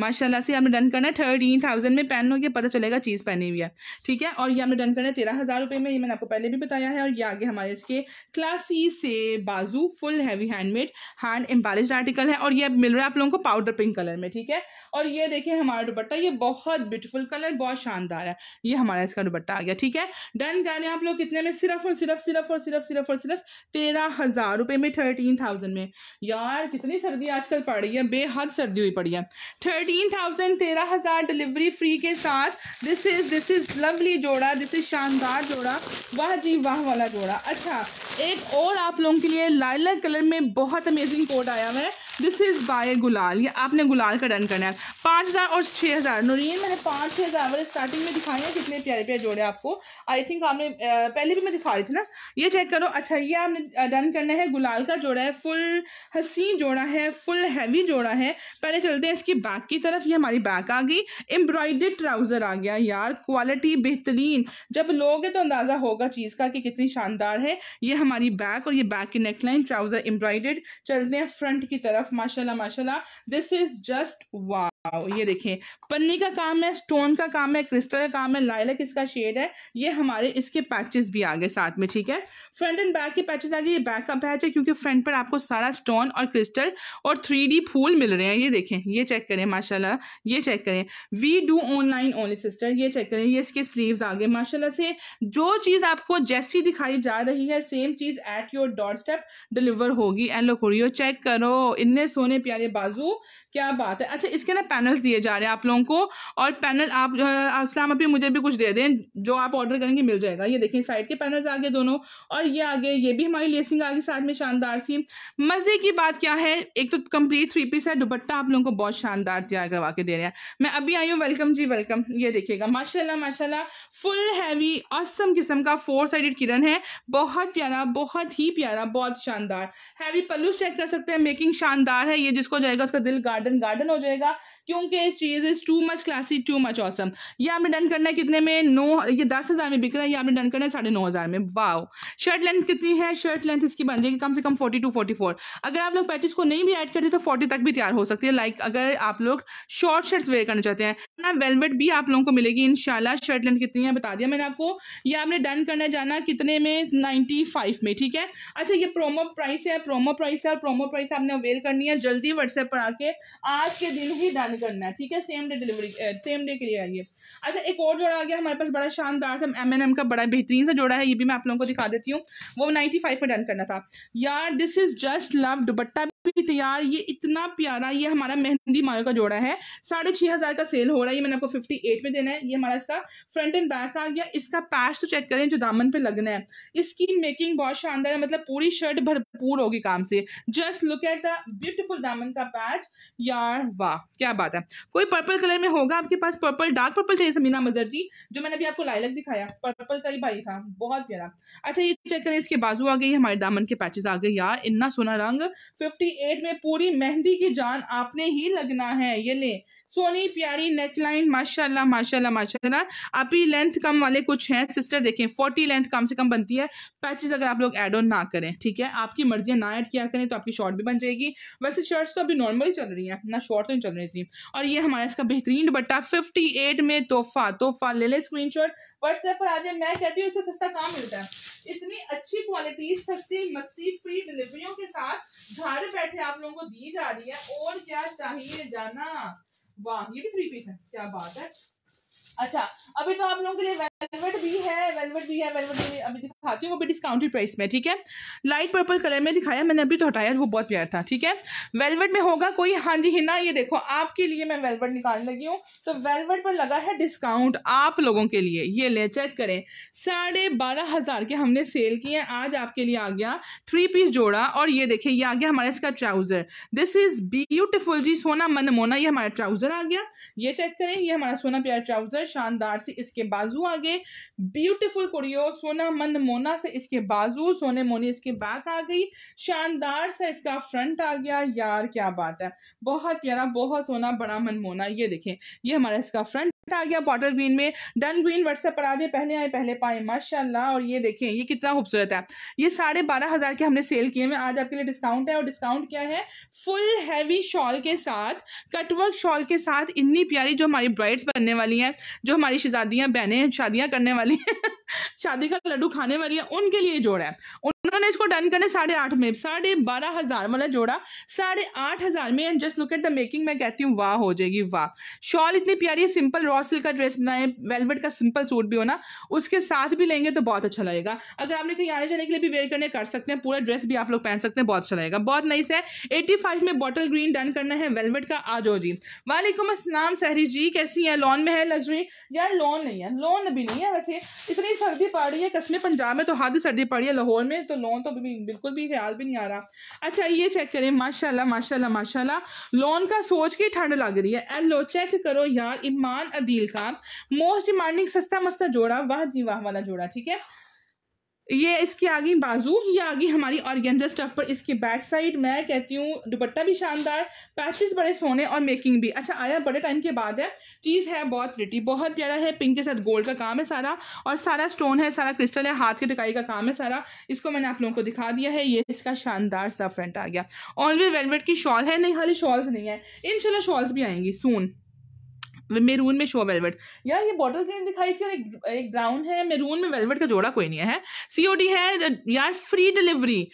माशाल्लाह से आपने डन करना है थर्टीन थाउजेंड में पहन ये पता चलेगा चीज़ पहनी हुई है ठीक है और ये हमने डन करना है तेरह हज़ार रुपये में ये मैंने आपको पहले भी बताया है और ये आगे हमारे इसके क्लासी से बाजू full heavy handmade hand embellish article है और ये मिल रहा है आप लोगों को पाउडर पिंक कलर में ठीक है और ये देखें हमारा दुपट्टा ये बहुत ब्यूटीफुल कलर बहुत शानदार है ये हमारा इसका दुपट्टा आ गया ठीक है डन गाने आप लोग कितने में सिर्फ और सिर्फ सिर्फ और सिर्फ सिर्फ और सिर्फ तेरह हज़ार रुपये में थर्टीन थाउजेंड में यार कितनी सर्दी आजकल पड़ रही है बेहद सर्दी हुई पड़ी है थर्टी थर्टीन थाउजेंड तेरह हज़ार डिलीवरी फ्री के साथ this is this is lovely जोड़ा दिस इज़ शानदार जोड़ा वाह जी वाह वाला जोड़ा अच्छा एक और आप लोगों के लिए लाल कलर में बहुत अमेजिंग कोड आया हुआ है दिस इज़ बाय गुलाल ये आपने गुलाल का डन करना है पाँच हज़ार और छः हज़ार नूरीन मैंने पाँच छः हज़ार वाले स्टार्टिंग में दिखाए हैं कितने प्यारे प्यारे जोड़े आपको आई थिंक आपने पहले भी मैं दिखा रही थी ना ये चेक करो अच्छा ये आपने डन करना है गुलाल का जोड़ा है फुल हसीन जोड़ा है फुल हैवी जोड़ा है पहले चलते हैं इसकी बैक की तरफ ये हमारी बैक आ गई एम्ब्रॉयडेड ट्राउज़र आ गया यार क्वालिटी बेहतरीन जब लोगे तो अंदाज़ा होगा चीज़ का कि कितनी शानदार है ये हमारी बैक और ये बैक की नेकलाइन ट्राउज़र एम्ब्रॉयडेड चलते हैं फ्रंट की तरफ माशाल्लाह माशाल्लाह दिस इज़ जस्ट वा आओ ये देखें पन्नी का काम है स्टोन का काम है क्रिस्टल का काम है लाइलक इसका शेड है ये हमारे इसके पैचेस भी आ गए साथ में ठीक है फ्रंट एंड बैक के पैचेस आ गए ये बैक का पैच है क्योंकि फ्रंट पर आपको सारा स्टोन और क्रिस्टल और थ्री फूल मिल रहे हैं ये देखें ये चेक करें माशाला ये चेक करें we do online only sister ये चेक करें ये इसके स्लीव आ गए माशाला से जो चीज़ आपको जैसी दिखाई जा रही है सेम चीज़ at your doorstep deliver होगी एंड लो चेक करो इन्ने सोने प्यारे बाजू क्या बात है अच्छा इसके ना पैनल्स दिए जा रहे हैं आप लोगों को और पैनल आप असलाम अभी मुझे भी कुछ दे दें जो आप ऑर्डर करेंगे मिल जाएगा ये देखिए साइड के पैनल्स आ गए दोनों और ये आ गए ये भी हमारी लेसिंग आ गई साथ में शानदार सी मज़े की बात क्या है एक तो कंप्लीट थ्री पीस है दुपट्टा आप लोगों को बहुत शानदार तैयार करवा के दे रहे हैं मैं अभी आई हूँ वेलकम जी वेलकम ये देखिएगा माशाला माशाला फुल हैवी असम किस्म का फोर साइडेड किरण है बहुत प्यारा बहुत ही प्यारा बहुत शानदार हैवी पल्लू चेक कर सकते हैं मेकिंग शानदार है ये जिसको जाएगा उसका दिल गार्डन गार्डन हो जाएगा क्योंकि चीज़ is too much classy too much awesome ये आपने डन करना है कितने में नौ ये दस हज़ार में बिक रहा है ये आपने डन करना है साढ़े नौ हज़ार में वाओ शर्ट लेंथ कितनी है शर्ट लेंथ इसकी बन जाएगी कम से कम फोर्टी टू फोर्टी फोर अगर आप लोग पैचेस को नहीं भी ऐड करते तो फोर्टी तक भी तैयार हो सकती है लाइक अगर आप लोग शॉर्ट शर्ट्स वेयर करना चाहते हैं ना वेलवेट भी आप लोगों को मिलेगी इन शर्ट लेंथ कितनी है बता दिया मैंने आपको ये आपने डन करना जाना कितने में नाइन्टी फाइव में ठीक है अच्छा ये प्रोमो प्राइस है प्रोमो प्राइस है और प्रोमो प्राइस आपने अवेल करनी है जल्दी व्हाट्सएप पर आके आज के दिन ही डन करना है ठीक है same day delivery same day के लिए आइए अच्छा एक और जोड़ा आ गया हमारे पास बड़ा शानदार सा एम एन एम का बड़ा बेहतरीन सा जोड़ा है ये भी मैं आप लोगों को दिखा देती हूँ वो नाइन्टी फाइव में डन करना था यार this is just love dupatta भी तैयार ये इतना प्यारा ये हमारा मेहंदी मायो का जोड़ा है साढ़े छह हज़ार का सेल हो रहा है ये मैंने आपको फिफ्टी एट में देना है ये हमारा इसका फ्रंट एंड बैक आ गया इसका पैच तो चेक करें जो दामन पे लगना है इसकी मेकिंग बहुत शानदार है मतलब पूरी शर्ट भरपूर होगी काम से just look at the beautiful दामन का पैच यार वाह क्या बात है कोई पर्पल कलर में होगा आपके पास पर्पल डार्क पर्पल चाहिए समीना मजर जी जो मैंने अभी आपको लाइलक दिखाया पर्पल का ही भाई था बहुत प्यारा अच्छा ये चेक करें इसके बाजू आ गई हमारे दामन के पैचेज आ गए यार इन्ना सोना रंग फिफ्टी एट में पूरी मेहंदी की जान आपने ही लगना है ये ले सोनी प्यारी नेकलाइन माशाल्लाह माशाल्लाह माशाल्लाह आप ही लेंथ कम वाले कुछ हैं सिस्टर देखें फोर्टी लेंथ कम से कम बनती है पैचेस अगर आप लोग ऐड ऑन ना करें ठीक है आपकी मर्जी ना ऐड किया करें तो आपकी शॉर्ट भी बन जाएगी वैसे शर्ट्स तो अभी ही चल रही हैं ना शॉर्ट तो नहीं चल रही थी और ये हमारे इसका बेहतरीन बट्टा फिफ्टी एट में तोहफा तोहफा ले लें स्क्रीन शॉट व्हाट्सएप पर आ जाए मैं कहती हूँ इससे सस्ता काम मिलता है इतनी अच्छी क्वालिटी सस्ती मस्ती फ्री डिलीवरियों के साथ घर बैठे आप लोगों को दी जा रही है और क्या चाहिए जाना वाह ये भी थ्री पीस है क्या बात है अच्छा अभी तो आप लोगों के लिए वेलवेट भी है वेलवेट भी है वेलवेट भी अभी दिखाती हूँ वो भी डिस्काउंटेड प्राइस में ठीक है लाइट पर्पल कलर में दिखाया मैंने अभी तो हटाया वो बहुत प्यार था ठीक है वेलवेट में होगा कोई हाँ जी हिना ये देखो आपके लिए मैं वेलवेट निकालने लगी हूँ तो वेलवेट पर लगा है डिस्काउंट आप लोगों के लिए ये ले चेक करें साढ़े बारह हज़ार के हमने सेल किए आज आपके लिए आ गया थ्री पीस जोड़ा और ये देखें ये आ गया हमारा इसका ट्राउज़र दिस इज़ ब्यूटिफुल जी सोना मन ये हमारा ट्राउज़र आ गया ये चेक करें ये हमारा सोना प्यार ट्राउज़र शानदार से इसके बाजू आ गए ब्यूटीफुल कुड़ियो सोना मंद मोना से इसके बाजू सोने मोनी इसके बैक आ गई शानदार सा इसका फ्रंट आ गया यार क्या बात है बहुत यारा बहुत सोना बड़ा मनमोना ये देखें ये हमारा इसका फ्रंट कितना आ गया बॉटल ग्रीन में डन ग्रीन व्हाट्सएप पर आ जाए पहले आए पहले पाए माशाल्लाह और ये देखें ये कितना खूबसूरत है ये साढ़े बारह हज़ार के हमने सेल किए हैं आज आपके लिए डिस्काउंट है और डिस्काउंट क्या है फुल हैवी शॉल के साथ कटवर्क शॉल के साथ इतनी प्यारी जो हमारी ब्राइड्स बनने वाली हैं जो हमारी शहजादियाँ बहनें शादियाँ करने वाली हैं [LAUGHS] शादी का लड्डू खाने वाली हैं उनके लिए जोड़ा है उन्होंने इसको डन करना साढ़े आठ में साढ़े बारह हजार मतलब जोड़ा साढ़े आठ हजार में and just look at the making मैं कहती हूँ वाह हो जाएगी वाह शॉल इतनी प्यारी है सिंपल रॉ सिल्क का ड्रेस बनाए वेलवेट का सिंपल सूट भी होना उसके साथ भी लेंगे तो बहुत अच्छा लगेगा अगर आपने कहीं आने जाने के लिए भी वेयर करने कर सकते हैं पूरा ड्रेस भी आप लोग पहन सकते हैं बहुत अच्छा लगेगा बहुत नई है एटी फाइव में बॉटल ग्रीन डन करना है वेलवेट का आ जाओ जी वालेकुम असलम सहरी जी कैसी है लॉन में है लग्जरी यार लॉन नहीं है लॉन अभी नहीं है वैसे इतनी सर्दी पड़ रही है कश्मीर पंजाब में तो हाथ सर्दी पड़ रही है लाहौर में तो लोन तो बिल्कुल भी ख्याल भी नहीं आ रहा अच्छा ये चेक करें माशाल्लाह माशाल्लाह माशाल्लाह लोन का सोच के ठंड लग रही है एलो चेक करो यार ईमान अदील का मोस्ट डिमांडिंग सस्ता मस्ता जोड़ा वाह जी वाह वाला जोड़ा ठीक है ये इसके आगे बाजू ये आगे हमारी ऑर्गेंजा स्टफ पर इसकी बैक साइड मैं कहती हूँ दुपट्टा भी शानदार पैचेस बड़े सोने और मेकिंग भी अच्छा आया बड़े टाइम के बाद है चीज़ है बहुत प्रिटी बहुत प्यारा है पिंक के साथ गोल्ड का काम है सारा और सारा स्टोन है सारा क्रिस्टल है हाथ की टिकाई का काम है सारा इसको मैंने आप लोगों को दिखा दिया है ये इसका शानदार सा फ्रंट आ गया ऑलवे वेलवेट की शॉल है नहीं खाली शॉल्स नहीं है इनशाला शॉल्स भी आएंगी सून मेरून में शो वेलवेट यार ये बॉटल ग्रीन दिखाई थी और एक एक ब्राउन है मेरून में वेलवेट का जोड़ा कोई नहीं है डी है यार फ्री डिलीवरी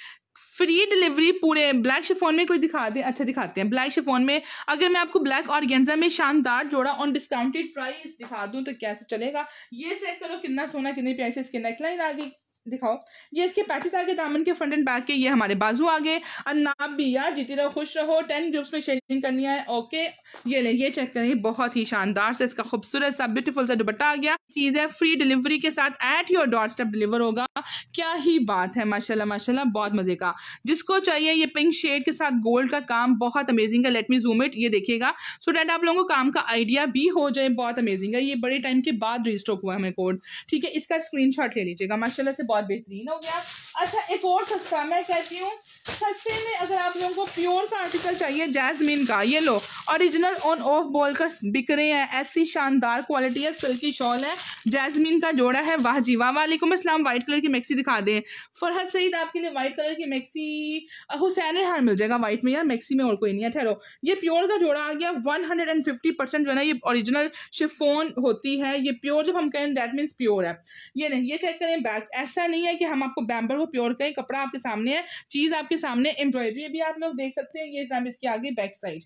फ्री डिलीवरी पूरे ब्लैक शिफोन में कोई दिखा दे अच्छा दिखाते हैं ब्लैक शिफोन में अगर मैं आपको ब्लैक और गेंजा में शानदार जोड़ा ऑन डिस्काउंटेड प्राइस दिखा दूं तो कैसे चलेगा ये चेक करो कितना सोना कितनी प्राइस इसके नेकलाइन आ गई दिखाओ ये इसके पैचेस आ गए दामन के फ्रंट एंड बैक के ये हमारे बाजू आ गए और नाप भी यार जीती रहो खुश रहो टेन ग्रुप्स में शेडिंग करनी है ओके ये ले ये चेक करें बहुत ही शानदार से इसका खूबसूरत सा ब्यूटीफुल सा दुपट्टा आ गया चीज़ है फ्री डिलीवरी के साथ at your doorstep deliver होगा क्या ही बात है माशा माशा बहुत मज़े का जिसको चाहिए ये पिंक शेड के साथ गोल्ड का काम बहुत अमेजिंग है लेट मी जूम इट ये देखिएगा सो डैट आप लोगों को काम का आइडिया भी हो जाए बहुत अमेजिंग है ये बड़े टाइम के बाद रिस्टॉक हुआ है हमें कोड ठीक है इसका स्क्रीन ले लीजिएगा माशाला से बहुत बहुत बेहतरीन हो गया अच्छा एक और सस्ता मैं कहती हूँ सस्ते में अगर आप लोगों को प्योर सा आर्टिकल चाहिए जैस्मिन का ये लो ओरिजिनल ऑन ऑफ बॉल कर बिक रहे हैं ऐसी शानदार क्वालिटी है सिल्की शॉल है जैस्मिन का जोड़ा है वाह जी वाह वालेकुम असलम वाइट कलर की मैक्सी दिखा दें फरहद सईद आपके लिए वाइट कलर की मैक्सी हुसैन हार मिल जाएगा वाइट में यार मैक्सी में और कोई नहीं है ठहरो ये प्योर का जोड़ा आ गया one hundred and fifty percent जो है ना ये ऑरिजिनल शिफोन होती है ये प्योर जब हम कहें डैट मीन्स प्योर है ये नहीं ये चेक करें बैग ऐसा नहीं है कि हम आपको बैम्बर को प्योर कहें कपड़ा आपके सामने है चीज़ आपके आपके सामने एम्ब्रॉयडरी अभी आप लोग देख सकते हैं ये एग्जाम इसकी आ गई बैक साइड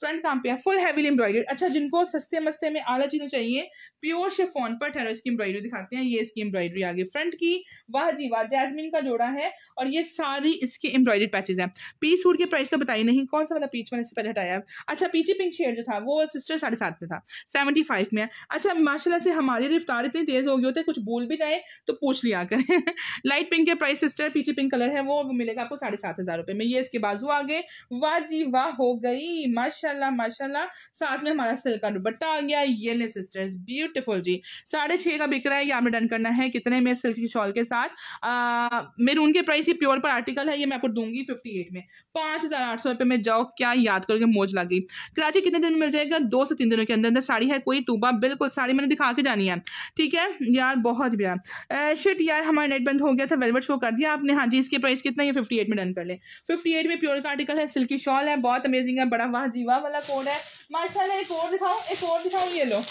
फ्रंट काम पे है फुल हैवी एम्ब्रॉयडरी अच्छा जिनको सस्ते मस्ते में आला चीज़ें चाहिए प्योर शेफोन पर ठहरा की एम्ब्रॉयडरी दिखाते हैं ये इसकी एम्ब्रॉयडरी आगे फ्रंट की वाह जी वाह जैसमिन का जोड़ा है और ये सारी इसके एम्ब्रॉयडरी पैचेज हैं पी सूट के प्राइस तो बताई नहीं कौन सा वाला पीच मैंने इससे पहले हटाया अच्छा पीछे पिंक शेड जो था वो सिस्टर साढ़े सात में था सेवेंटी फाइव में अच्छा माशाला से हमारी रफ्तार इतनी तेज़ हो गई होती तो है कुछ भूल भी जाए तो पूछ लिया करें [LAUGHS] लाइट पिंक के प्राइस सिस्टर पीछे पिंक कलर है वो मिलेगा आपको साढ़े सात हज़ार रुपये में ये इसके बाजू आ गए वाह जी वाह हो गई माशाला माशाला साथ में हमारा सिल्क का दुपट्टा आ गया ये ले सिस्टर्स ब्यूटी ब्यूटीफुल जी साढ़े छः का बिक रहा है ये आपने डन करना है कितने में सिल्क की शॉल के साथ मेरून के प्राइस ये प्योर पर आर्टिकल है ये मैं आपको दूंगी फिफ्टी एट में पाँच हज़ार आठ सौ रुपये में जाओ क्या याद करोगे मोज लगी कराची कितने दिन में मिल जाएगा दो से तीन दिनों के अंदर अंदर साड़ी है कोई तूबा बिल्कुल साड़ी मैंने दिखा के जानी है ठीक है यार बहुत भैया शिट यार हमारा नेट बंद हो गया था वेलवेट शो कर दिया आपने हाँ जी इसके प्राइस कितना ये फिफ्टी में डन कर लें फिफ्टी एट में प्योर का आर्टिकल है सिल्की शॉल है बहुत अमेजिंग है बड़ा वाह जीवा वाला कोड है माशाला एक और दिखाओ एक और दिखाओ ये लो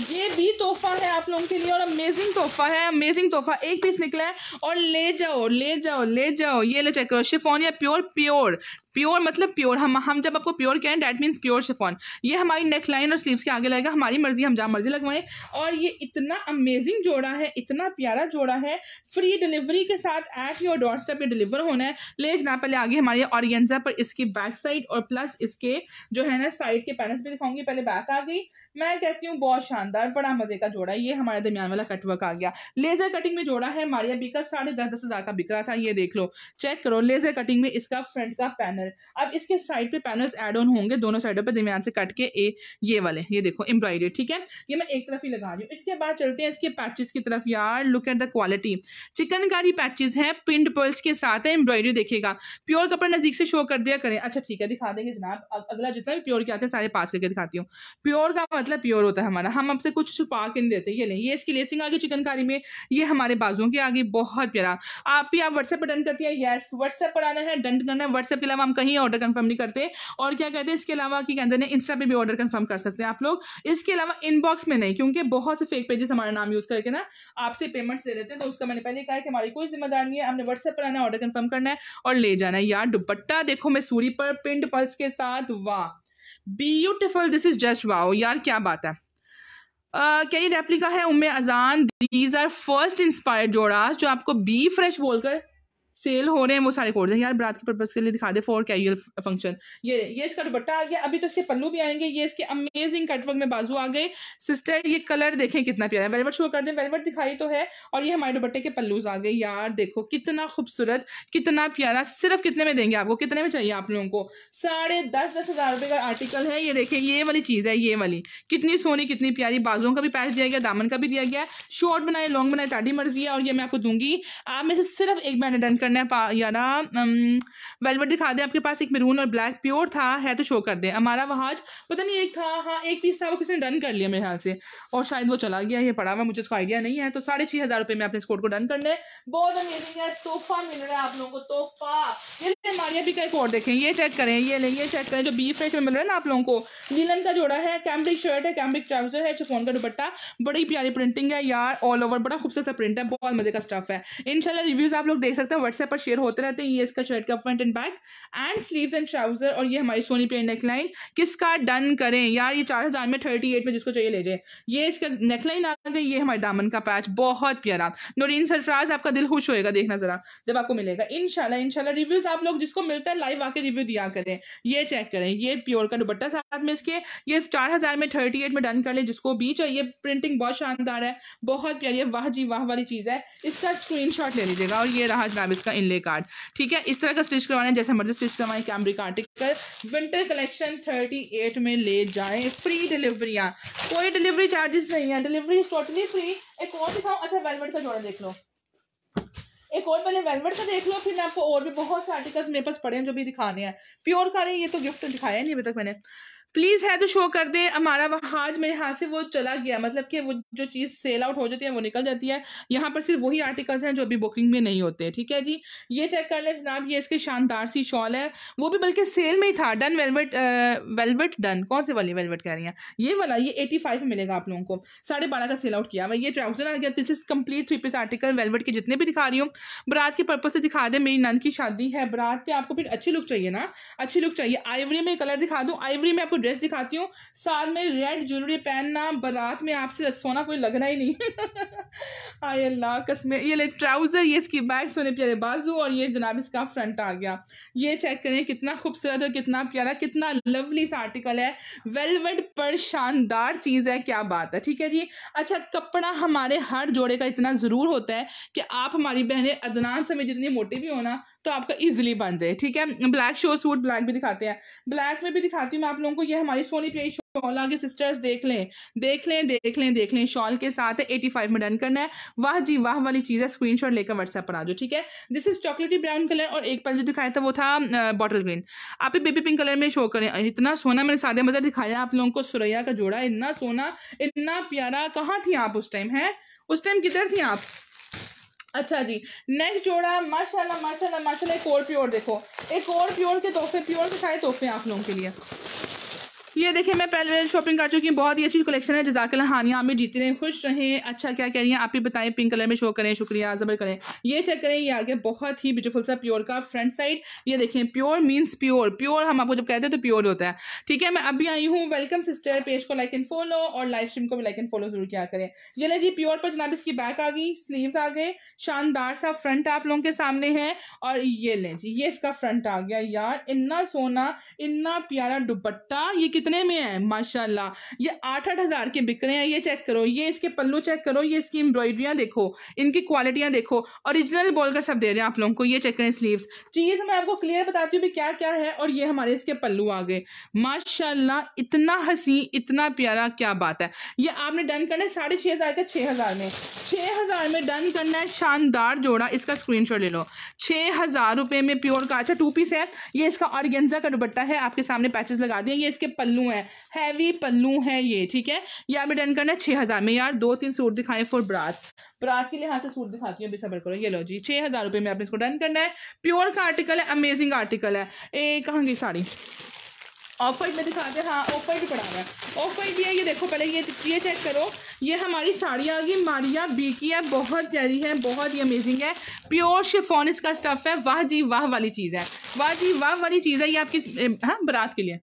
ये भी तोहफा है आप लोगों के लिए और अमेजिंग तोहफा है अमेजिंग तोहफा एक पीस निकला है और ले जाओ ले जाओ ले जाओ ये ले चेक करो शिफोन या प्योर प्योर प्योर मतलब प्योर हम हम जब आपको प्योर कहें डैट मीन्स प्योर शिफॉन ये हमारी नेक लाइन और स्लीव्स के आगे लगेगा हमारी मर्जी हम जहाँ मर्जी लगवाएं और ये इतना अमेजिंग जोड़ा है इतना प्यारा जोड़ा है फ्री डिलीवरी के साथ एट योर डॉट स्टेप ये डिलीवर होना है ले जना पहले आगे हमारे ऑरियंजा पर इसकी बैक साइड और प्लस इसके जो है ना साइड के पैनल्स भी दिखाऊंगी पहले बैक आ गई मैं कहती हूँ बहुत शानदार बड़ा मजे का जोड़ा है ये हमारे दरमियान वाला कटवर्क आ गया लेजर कटिंग में जोड़ा है मारिया बिका साढ़े दस दस हज़ार का बिक रहा था ये देख लो चेक करो लेजर कटिंग में इसका फ्रंट का पैनल अब इसके साइड पे पैनल एड ऑन होंगे दोनों साइडों पर दरमियान से कट के ए ये वाले ये देखो एम्ब्रॉयडरी ठीक है ये मैं एक तरफ ही लगा रही हूँ इसके बाद चलते हैं इसके पैचेस की तरफ यार look at the quality chikankari patches है पिंड पर्ल्स के साथ है एम्ब्रॉयडरी देखेगा प्योर कपड़ा नज़दीक से शो कर दिया करें अच्छा ठीक है दिखा देंगे जनाब अगला जितना भी प्योर के आते हैं सारे पास करके दिखाती हूँ प्योर का मतलब प्योर होता है हमारा हम आपसे कुछ छुपा के नहीं देते ये नहीं ये इसकी लेसिंग आ गई चिकनकारी में ये हमारे बाजुओं की आ गई बहुत प्यारा आप भी आप व्हाट्सएप पर डन करती है येस व्हाट्सएप पर आना है डन करना है व्हाट्सएप के अलावा हम कहीं ऑर्डर कन्फर्म नहीं करते और क्या कहते हैं इसके अलावा कि कहते हैं इंस्टा पर भी ऑर्डर कन्फर्म कर सकते हैं आप लोग इसके अलावा इनबॉक्स में नहीं क्योंकि बहुत से फेक पेजेस हमारा नाम यूज़ करके ना आपसे पेमेंट्स ले लेते हैं तो उसका मैंने पहले कहा कि हमारी कोई जिम्मेदारी नहीं है हमने व्हाट्सएप पर आना ऑर्डर कन्फर्म करना है और ले जाना है यार दुपट्टा देखो मैं सूरी पर पिंड पल्स के साथ वाह beautiful this is just wow यार क्या बात है क्या ये रेप्लिका है उम्मे अजान दीज आर फर्स्ट इंस्पायर्ड जोड़ा जो आपको बी फ्रेश बोलकर सेल हो रहे हैं वो सारे कोड हैं यार बरात के पर्पज के लिए दिखा दे फॉर कैजुअल फंक्शन ये ये इसका दुपट्टा आ गया अभी तो इसके पल्लू भी आएंगे ये इसके अमेजिंग कटवर्क में बाजू आ गए सिस्टर ये कलर देखें कितना प्यारा है वेलवेट शो कर दें वेलवेट दिखाई तो है और ये हमारे दुपट्टे के पल्लूज आ गए यार देखो कितना खूबसूरत कितना प्यारा सिर्फ कितने में देंगे आपको कितने में चाहिए आप लोगों को साढ़े दस दस हज़ार रुपये का आर्टिकल है ये देखें ये वाली चीज़ है ये वाली कितनी सोनी कितनी प्यारी बाजुओं का भी पैस दिया गया दामन का भी दिया गया शॉर्ट बनाए लॉन्ग बनाए ताटी मर्जी है और ये मैं आपको दूंगी आप में से सिर्फ एक बैंड अटेंड करना वरना यारा वेलवेट दिखा दें आपके पास एक मरून और ब्लैक प्योर था है तो शो कर दें हमारा वहाज पता नहीं एक था हाँ एक पीस था वो किसी ने डन कर लिया मेरे ख्याल से और शायद वो चला गया ये पड़ा हुआ मुझे उसका आइडिया नहीं है तो साढ़े छः हज़ार रुपये में अपने स्कोर को डन करना है बहुत अमेजिंग है तोहफा मिल रहा है आप लोगों को तोहफा ये हमारे भी का एक और देखें ये चेक करें ये नहीं ये चेक करें जो बी फ्रेश में मिल रहा है ना आप लोगों को लीलन का जोड़ा है कैम्बिक शर्ट है कैम्बिक ट्राउजर है शिफोन अच्छा का दुपट्टा बड़ी प्यारी प्रिंटिंग है यार ऑल ओवर बड़ा खूबसूरत प्रिंट है बहुत मजे का स्टफ है इनशाला रिव्यूज़ आप लोग देख सकते हैं व्हाट्सएप व्हाट्सएप पर शेयर होते रहते हैं ये इसका शर्ट का front and back and sleeves and trouser और ये हमारी सोनी प्लेन नेकलाइन किसका डन करें यार ये चार हज़ार में थर्टी एट में जिसको चाहिए ले जाए ये इसका नेकलाइन आ गई ये हमारे दामन का पैच बहुत प्यारा नोरीन सरफराज आपका दिल खुश होएगा देखना ज़रा जब आपको मिलेगा इनशाला इनशाला रिव्यूज़ आप लोग जिसको मिलता है लाइव आके रिव्यू दिया करें ये चेक करें ये प्योर का दुपट्टा साथ में इसके ये चार हज़ार में थर्टी एट में डन कर ले जिसको बीच है ये प्रिंटिंग बहुत शानदार है बहुत प्यारी है वाह जी वाह वाली चीज़ है इसका स्क्रीन ले लीजिएगा और ये रहा जनाब इसका इसका इनले कार्ड ठीक है इस तरह का स्टिच करवाना है जैसे मर्जी स्टिच करवाएं cambric article winter collection thirty eight में ले जाए फ्री डिलीवरियाँ कोई डिलीवरी चार्जेस नहीं है डिलीवरी टोटली फ्री एक और दिखाओ अच्छा वेलवेट का जोड़ा देख लो एक और पहले वेलवेट का देख लो फिर मैं आपको और भी बहुत से आर्टिकल्स मेरे पास पड़े हैं जो भी दिखाने हैं प्योर का ये तो गिफ्ट दिखाया नहीं अभी तक मैंने प्लीज़ है तो शो कर दे हमारा वहाज मेरे हाथ से वो चला गया मतलब कि वो जो चीज़ सेल आउट हो जाती है वो निकल जाती है यहाँ पर सिर्फ वही आर्टिकल्स हैं जो अभी बुकिंग में नहीं होते ठीक है जी ये चेक कर लें जनाब ये इसके शानदार सी शॉल है वो भी बल्कि सेल में ही था डन वेलवेट वेलवेट डन कौन से वाली वेलवेट कह रही है ये वाला ये एटी फाइव मिलेगा आप लोगों को साढ़े बारह का सेल आउट किया हुआ ये ट्राउजर आ गया this is complete three piece article velvet के जितने भी दिखा रही हूँ बरात के पर्पज से दिखा दे मेरी नंद की शादी है बरात पे आपको फिर अच्छी लुक चाहिए ना अच्छी लुक चाहिए आइवरी में कलर दिखा दूँ आइवरी में आपको ड्रेस दिखाती हूँ साथ में रेड ज्वेलरी पहनना बारात में आपसे सोना कोई लगना ही नहीं आय [LAUGHS] अल्लाह कसमें ये ले ट्राउज़र ये इसकी बैग सोने प्यारे बाजू और ये जनाब इसका फ्रंट आ गया ये चेक करें कितना खूबसूरत और कितना प्यारा कितना लवली सा आर्टिकल है वेलवेड पर शानदार चीज़ है क्या बात है ठीक है जी अच्छा कपड़ा हमारे हर जोड़े का इतना ज़रूर होता है कि आप हमारी बहनें अदनान समय जितनी मोटी भी हो ना तो आपका इजिली बन जाए ठीक है ब्लैक शो सूट ब्लैक भी दिखाते हैं ब्लैक में भी दिखाती हूँ मैं आप लोगों को ये हमारी सोनी पे शॉल आगे सिस्टर्स देख लें देख लें देख लें देख लें शॉल के साथ है एटी फाइव में डन करना है वाह जी वाह वाली चीज़ है शॉट लेकर व्हाट्सएप पर आ जाओ ठीक है this is chocolaty brown colour और एक पल जो दिखाया था वो था बॉटल ग्रीन आप बेबी पिंक कलर में शो करें इतना सोना मैंने सादे मजा दिखाया आप लोगों को सुरैया का जोड़ा इतना सोना इतना प्यारा कहाँ थी आप उस टाइम है उस टाइम किधर थी आप अच्छा जी नेक्स्ट जोड़ा माशाल्लाह माशाल्लाह माशाल्लाह एक और प्योर देखो एक और प्योर के तोहफे प्योर के सारे तोहफे आप लोगों के लिए ये देखिए मैं पहले शॉपिंग कर चुकी हूँ बहुत ही अच्छी कलेक्शन है जजाक हानिया हमें जीते रहे खुश रहें अच्छा क्या कह रही हैं आप ही बताएं पिंक कलर में शो करें शुक्रिया जबर करें ये चेक करें ये आगे बहुत ही ब्यूटीफुल सा प्योर का फ्रंट साइड ये देखें प्योर मीन्स प्योर प्योर हम आपको जब कहते हैं तो प्योर होता है ठीक है मैं अभी आई हूँ वेलकम सिस्टर पेज को लाइक एंड फॉलो और लाइव स्ट्रीम को भी लाइक एंड फॉलो जरूर किया करें ये ले जी प्योर पर जनाब इसकी बैक आ गई स्लीव आ गए शानदार सा फ्रंट आप लोगों के सामने है और ये लें जी ये इसका फ्रंट आ गया यार इन्ना सोना इन्ना प्यारा दुपट्टा ये कितने में है माशाल्लाह ये आठ आठ हज़ार के बिक रहे हैं ये चेक करो ये इसके पल्लू चेक करो ये इसकी एम्ब्रॉयडरियाँ देखो इनकी क्वालिटियां देखो ओरिजिनल बोलकर सब दे रहे हैं आप लोगों को ये चेक करें स्लीव चीज़ मैं आपको क्लियर बताती हूँ क्या क्या है और ये हमारे इसके पल्लू आ गए माशाला इतना हसी इतना प्यारा क्या बात है ये आपने डन करना है साढ़े छः हज़ार का हज़ार में छह हज़ार में डन करना है शानदार जोड़ा इसका स्क्रीन ले लो छह हज़ार रुपये में प्योर का अच्छा टू पीस है ये इसका ऑर्गेन्जा का दुबट्टा है आपके सामने पैचेस लगा दिए ये इसके पल्लू पल्लू है हैवी पल्लू है ये ठीक है ये आपने डन करना है छः हज़ार में यार दो तीन सूट दिखाएं फॉर ब्रात ब्रात के लिहाज से सूट दिखाती हूँ अभी सबर करो ये लो जी छः हज़ार रुपये में आपने इसको डन करना है प्योर का आर्टिकल है अमेजिंग आर्टिकल है ए कहाँ गई साड़ी ऑफर में दिखा दे हाँ ऑफर भी पड़ा हुआ है ऑफर भी है ये देखो पहले ये ये चेक करो ये हमारी साड़ी आ गई मारिया बी की है बहुत प्यारी है बहुत ही अमेजिंग है प्योर शिफोन इसका स्टफ़ है वाह जी वाह वाली चीज़ है वाह जी वाह वाली चीज़ है ये आपकी हाँ बरात के लिए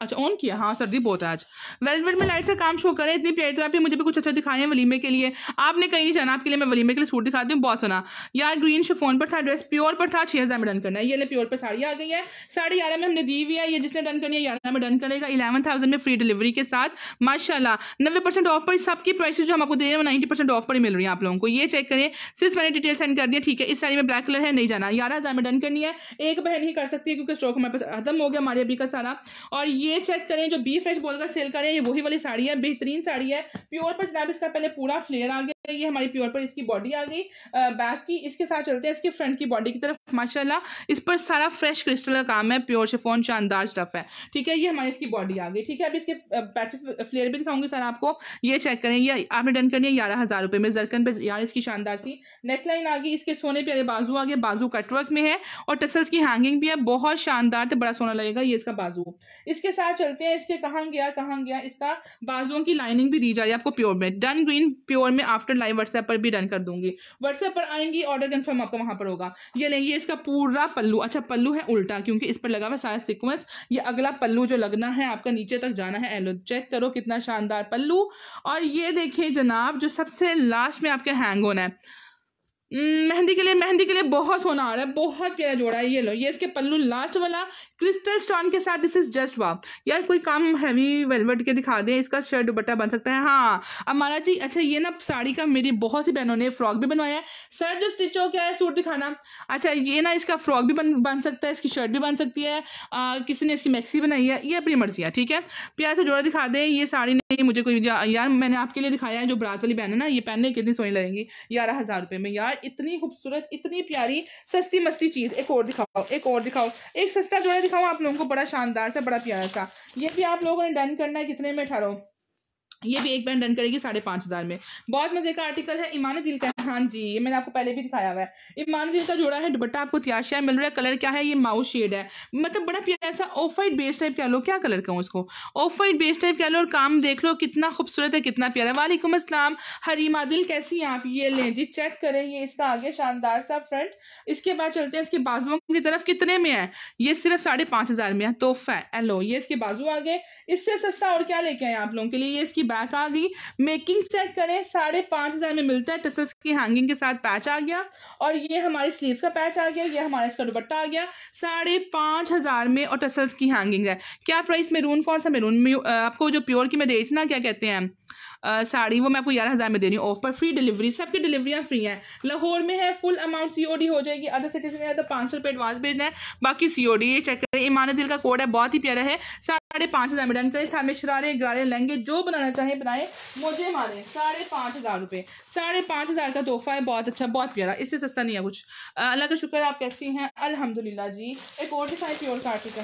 अच्छा ऑन किया हाँ सर्दी बहुत है आज वेलवेट में लाइट से काम शो करें इतनी प्यारी तो आप मुझे भी कुछ अच्छा दिखाए हैं वलीमे के लिए आपने कहीं नहीं जाना आपके लिए मैं वलीमे के लिए सूट दिखाती हूँ बहुत सुना यार ग्रीन शिफोन पर था ड्रेस प्योर पर था छः हज़ार में डन करना है ये ले प्योर पर साड़ी आ गई है साढ़े ग्यारह में हमने दी हुई है ये जिसने डन करनी है ग्यारह में डन करेगा इलेवन थाउजेंड में फ्री डिलीवरी के साथ माशाला नब्बे परसेंट ऑफ पर सबकी प्राइस जो हम आपको दे रहे हैं वो नाइन्टी परसेंट ऑफ पर ही मिल रही है आप लोगों को ये चेक करें सिर्फ मैंने डिटेल सेंड कर दिया ठीक है इस साड़ी में ब्लैक कलर है नहीं जाना ग्यारह हज़ार में डन करनी है एक बहन ही कर सकती है क्योंकि स्टॉक हमारे पास खत्म हो गया हमारे अभी का सारा और ये चेक करें जो बी फ्रेश बोलकर सेल करें ये वही वाली साड़ी है बेहतरीन साड़ी है प्योर पर जनाब इसका पहले पूरा फ्लेयर आ गया ये हमारी प्योर पर इसकी बॉडी आ गई बैक की इसके साथ चलते हैं इसके फ्रंट की बॉडी की तरफ माशाल्लाह इस पर सारा फ्रेश क्रिस्टल का काम है प्योर शिफोन शानदार स्टफ है ठीक है ये हमारी इसकी बॉडी आ गई ठीक है अब इसके पैचेस फ्लेयर भी दिखाऊंगी सर आपको ये चेक करें ये आपने डन करनी है ग्यारह हज़ार रुपये में जरकन पे यार इसकी शानदार सी नेकलाइन आ गई इसके सोने प्यारे बाजू आ गए बाजू कटवर्क में है और टसल्स की हैंगिंग भी है बहुत शानदार थे तो बड़ा सोना लगेगा ये इसका बाजू इसके साथ चलते हैं इसके कहाँ गया कहाँ गया इसका बाजुओं की लाइनिंग भी दी जा रही है आपको प्योर में डन ग्रीन प्योर में आफ्टर लाइन व्हाट्सएप पर भी डन कर दूंगी व्हाट्सएप पर आएंगी ऑर्डर कन्फर्म आपका वहाँ पर होगा ये लेंगे इसका पूरा पल्लू अच्छा पल्लू है उल्टा क्योंकि इस पर लगा हुआ सारा सिक्वेंस ये अगला पल्लू जो लगना है आपका नीचे तक जाना है एलो चेक करो कितना शानदार पल्लू और ये देखिए जनाब जो सबसे लास्ट में आपके हैंग होना है हम्म, मेहंदी के लिए मेहंदी के लिए बहुत सोना आ रहा है बहुत प्यारा जोड़ा है ये लो ये इसके पल्लू लास्ट वाला क्रिस्टल स्टोन के साथ दिस इज जस्ट वा यार कोई काम हैवी वेलवेट के दिखा दे इसका शर्ट दुपट्टा बन सकता है हाँ महाराज जी अच्छा ये ना साड़ी का मेरी बहुत सी बहनों ने फ्रॉक भी बनवाया है सर जो स्टिच हो गया है सूट दिखाना अच्छा ये ना इसका फ्रॉक भी बन बन सकता है इसकी शर्ट भी बन सकती है आ, किसी ने इसकी मैक्सी बनाई है ये अपनी मर्जी है ठीक है प्यार से जोड़ा दिखा दें ये साड़ी नहीं मुझे कोई यार मैंने आपके लिए दिखाया है जो बरात वाली बहन है ना ये पहनने कितनी सोनी लगेंगी ग्यारह हज़ार रुपये में यार इतनी खूबसूरत इतनी प्यारी सस्ती मस्ती चीज़ एक और दिखाओ एक और दिखाओ एक सस्ता जोड़ा दिखाओ आप लोगों को बड़ा शानदार सा बड़ा प्यारा सा ये भी आप लोगों ने डन करना है कितने में ठहरो ये भी एक बैंड रन करेगी साढ़े पांच हज़ार में बहुत मज़े का आर्टिकल है इमान दिल का हाँ जी ये मैंने आपको पहले भी दिखाया हुआ है इमान दिल का जोड़ा है दुपट्टा आपको त्याशिया मिल रहा है कलर क्या है ये माउ शेड है मतलब बड़ा प्यारा ऐसा ऑफ वाइट बेस टाइप कह लो क्या कलर कहूँ उसको ऑफ वाइट बेस टाइप कह लो और काम देख लो कितना खूबसूरत है कितना प्यारा वालेकुम असलम हरीमा दिल कैसी है आप ये लें जी चेक करें ये इसका आगे शानदार सा फ्रंट इसके बाद चलते हैं इसके बाजुओं की तरफ कितने में है ये सिर्फ साढ़े हज़ार में है तोहफा है एलो ये इसके बाजू आ गए इससे सस्ता और क्या लेके आए आप लोगों के लिए ये इसकी बैक आ गई मेकिंग चेक करें साढ़े पांच हज़ार में मिलता है टसल्स की हैंगिंग के साथ पैच आ गया और ये हमारे स्लीव्स का पैच आ गया ये हमारा इसका दुपट्टा आ गया साढ़े पांच हज़ार में और टसल्स की हैंगिंग है क्या प्राइस मेरून कौन सा मेरून आपको जो प्योर की मैं दे रही थी ना क्या कहते हैं साड़ी वो मैं आपको ग्यारह हज़ार में दे रही हूँ ऑफ पर फ्री डिलीवरी सबकी डिलीवरियाँ फ्री हैं लाहौर में है full amount C O D हो जाएगी अदर सिटीज़ में है तो पाँच सौ रुपये एडवांस भेजना है बाकी सी ओ डी ये चेक करें ईमान दिल का कोड है बहुत ही प्यारा है साढ़े पाँच हज़ार में डन करें सामने शरारे गरारे लहंगे जो बनाना चाहें बनाएं मुझे मारें साढ़े पाँच हज़ार रुपये साढ़े पाँच हज़ार का तोहफा है बहुत अच्छा बहुत प्यारा इससे सस्ता नहीं है कुछ अल्लाह का शुक्र आप कैसी हैं अलहमदिल्ला जी एक और साइड प्योर कार्टिका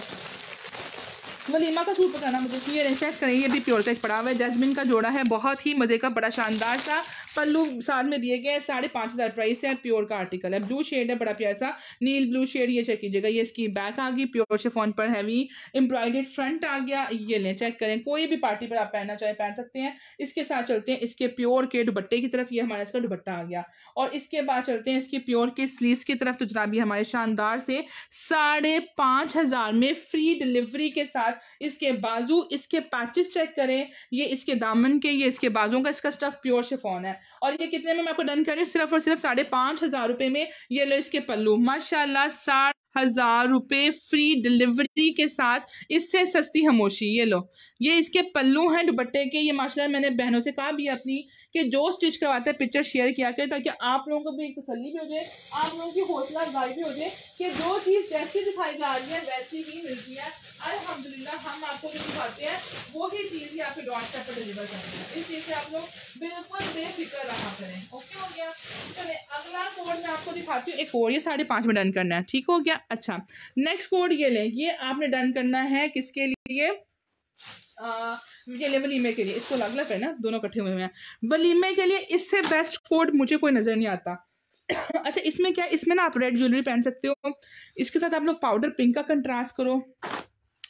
वलीमा का सूट बताना मुझे ये चेक करें ये भी प्योर टेच पड़ा हुआ है जैस्मिन का जोड़ा है बहुत ही मज़े का बड़ा शानदार सा पल्लू साथ में दिए गए हैं साढ़े पाँच हज़ार प्राइस है प्योर का आर्टिकल है ब्लू शेड है बड़ा प्यार सा नील ब्लू शेड ये चेक कीजिएगा ये इसकी बैक आ गई प्योर शेफोन पर हैवी एम्ब्रॉयडेड फ्रंट आ गया ये लें चेक करें कोई भी पार्टी पर आप पहनना चाहे पहन सकते हैं इसके साथ चलते हैं इसके प्योर के दुबट्टे की तरफ ये हमारा इसका दुबट्टा आ गया और इसके बाद चलते हैं इसके प्योर के स्लीव की तरफ तो जनाबी हमारे शानदार से साढ़े पाँच हज़ार में फ्री डिलीवरी के साथ बाद इसके बाजू इसके पैचेस चेक करें ये इसके दामन के ये इसके बाजू का इसका स्टफ प्योर शिफोन है और ये कितने में मैं आपको डन कर रही हूँ सिर्फ और सिर्फ साढ़े पाँच हज़ार रुपये में ये लो इसके पल्लू माशाल्लाह साठ हजार रुपए फ्री डिलीवरी के साथ इससे सस्ती हमोशी ये लो ये इसके पल्लू हैं दुपट्टे के ये माशाल्लाह मैंने बहनों से कहा भी अपनी कि जो स्टिच करवाते हैं पिक्चर शेयर किया करें ताकि आप लोगों को भी एक तसली भी हो जाए आप लोगों की हौसला अफजाई भी हो जाए कि जो चीज़ जैसी दिखाई जा रही है वैसी ही मिलती है अलहमदिल्ला हम आपको जो दिखाते हैं वो वही चीज़ ही आपके डॉट पर डिलीवर करते हैं इस चीज़ से आप लोग बिल्कुल बेफिक्र रहा करें ओके हो गया चले अगला कोड मैं आपको दिखाती हूँ एक कोड ये साढ़े पाँच में डन करना है ठीक हो गया अच्छा नेक्स्ट कोड ये लें ये आपने डन करना है किसके लिए आ, ये ले वलीमे के लिए इसको अलग अलग करना दोनों इकट्ठे हुए हैं वलीमे के लिए इससे बेस्ट कोड मुझे कोई नज़र नहीं आता [COUGHS] अच्छा इसमें क्या इसमें ना आप रेड ज्वेलरी पहन सकते हो इसके साथ आप लोग पाउडर पिंक का कंट्रास्ट करो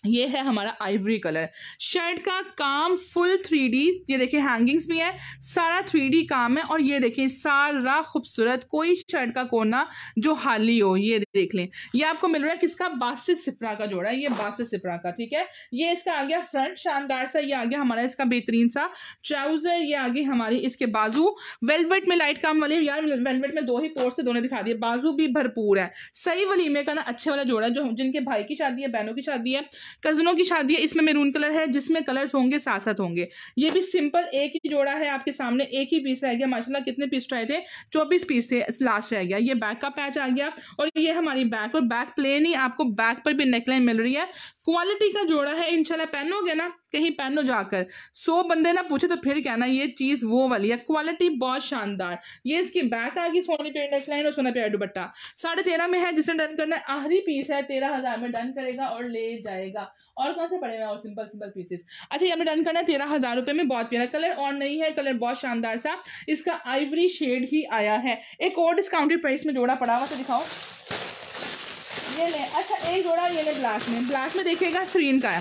ये है हमारा आइवरी कलर शर्ट का काम फुल थ्री डी ये देखिए हैंगिंग्स भी है सारा थ्री डी काम है और ये देखिए सारा खूबसूरत कोई शर्ट का कोना जो हाली हो ये देख लें ये आपको मिल रहा है किसका बासित सिपरा का जोड़ा है ये बासित सिपरा का ठीक है ये इसका आ गया फ्रंट शानदार सा ये आ गया हमारा इसका बेहतरीन सा ट्राउजर ये आ गई हमारी इसके बाजू वेलवेट में लाइट काम वाली यार वेलवेट में दो ही कोर्स से दोनों दिखा दिए बाजू भी भरपूर है सही वलीमे का ना अच्छे वाला जोड़ा जो जिनके भाई की शादी है बहनों की शादी है कजनों की शादी है इसमें मेरून कलर है जिसमें कलर्स होंगे साथ साथ होंगे ये भी सिंपल एक ही जोड़ा है आपके सामने एक ही पीस रह गया माशाल्लाह कितने पीस ट्राए थे चौबीस पीस थे लास्ट रह गया ये बैक का पैच आ गया और ये हमारी बैक और बैक प्लेन ही आपको बैक पर भी नेकलाइन मिल रही है क्वालिटी का जोड़ा है इनशाला पहनोगे ना कहीं पहनो जाकर सो बंदे ना पूछे तो फिर कहना ये चीज़ वो वाली है क्वालिटी बहुत शानदार ये इसकी बैक आ गई सोने पे नेकलाइन और सोना पेड़ दुपट्टा साढ़े तेरह में है जिसने डन करना है आखिरी पीस है तेरह हज़ार में डन करेगा और ले जाएगा और कौन से पड़े हुए और सिंपल सिंपल पीसेस अच्छा ये हमें डन करना है तेरह हज़ार रुपये में बहुत प्यारा कलर और नहीं है कलर बहुत शानदार सा इसका आइवरी शेड ही आया है एक और डिस्काउंटेड प्राइस में जोड़ा पड़ा हुआ तो दिखाओ ये ले अच्छा एक जोड़ा ये ले ब्लैक में ब्लैक में देखिएगा स्क्रीन का है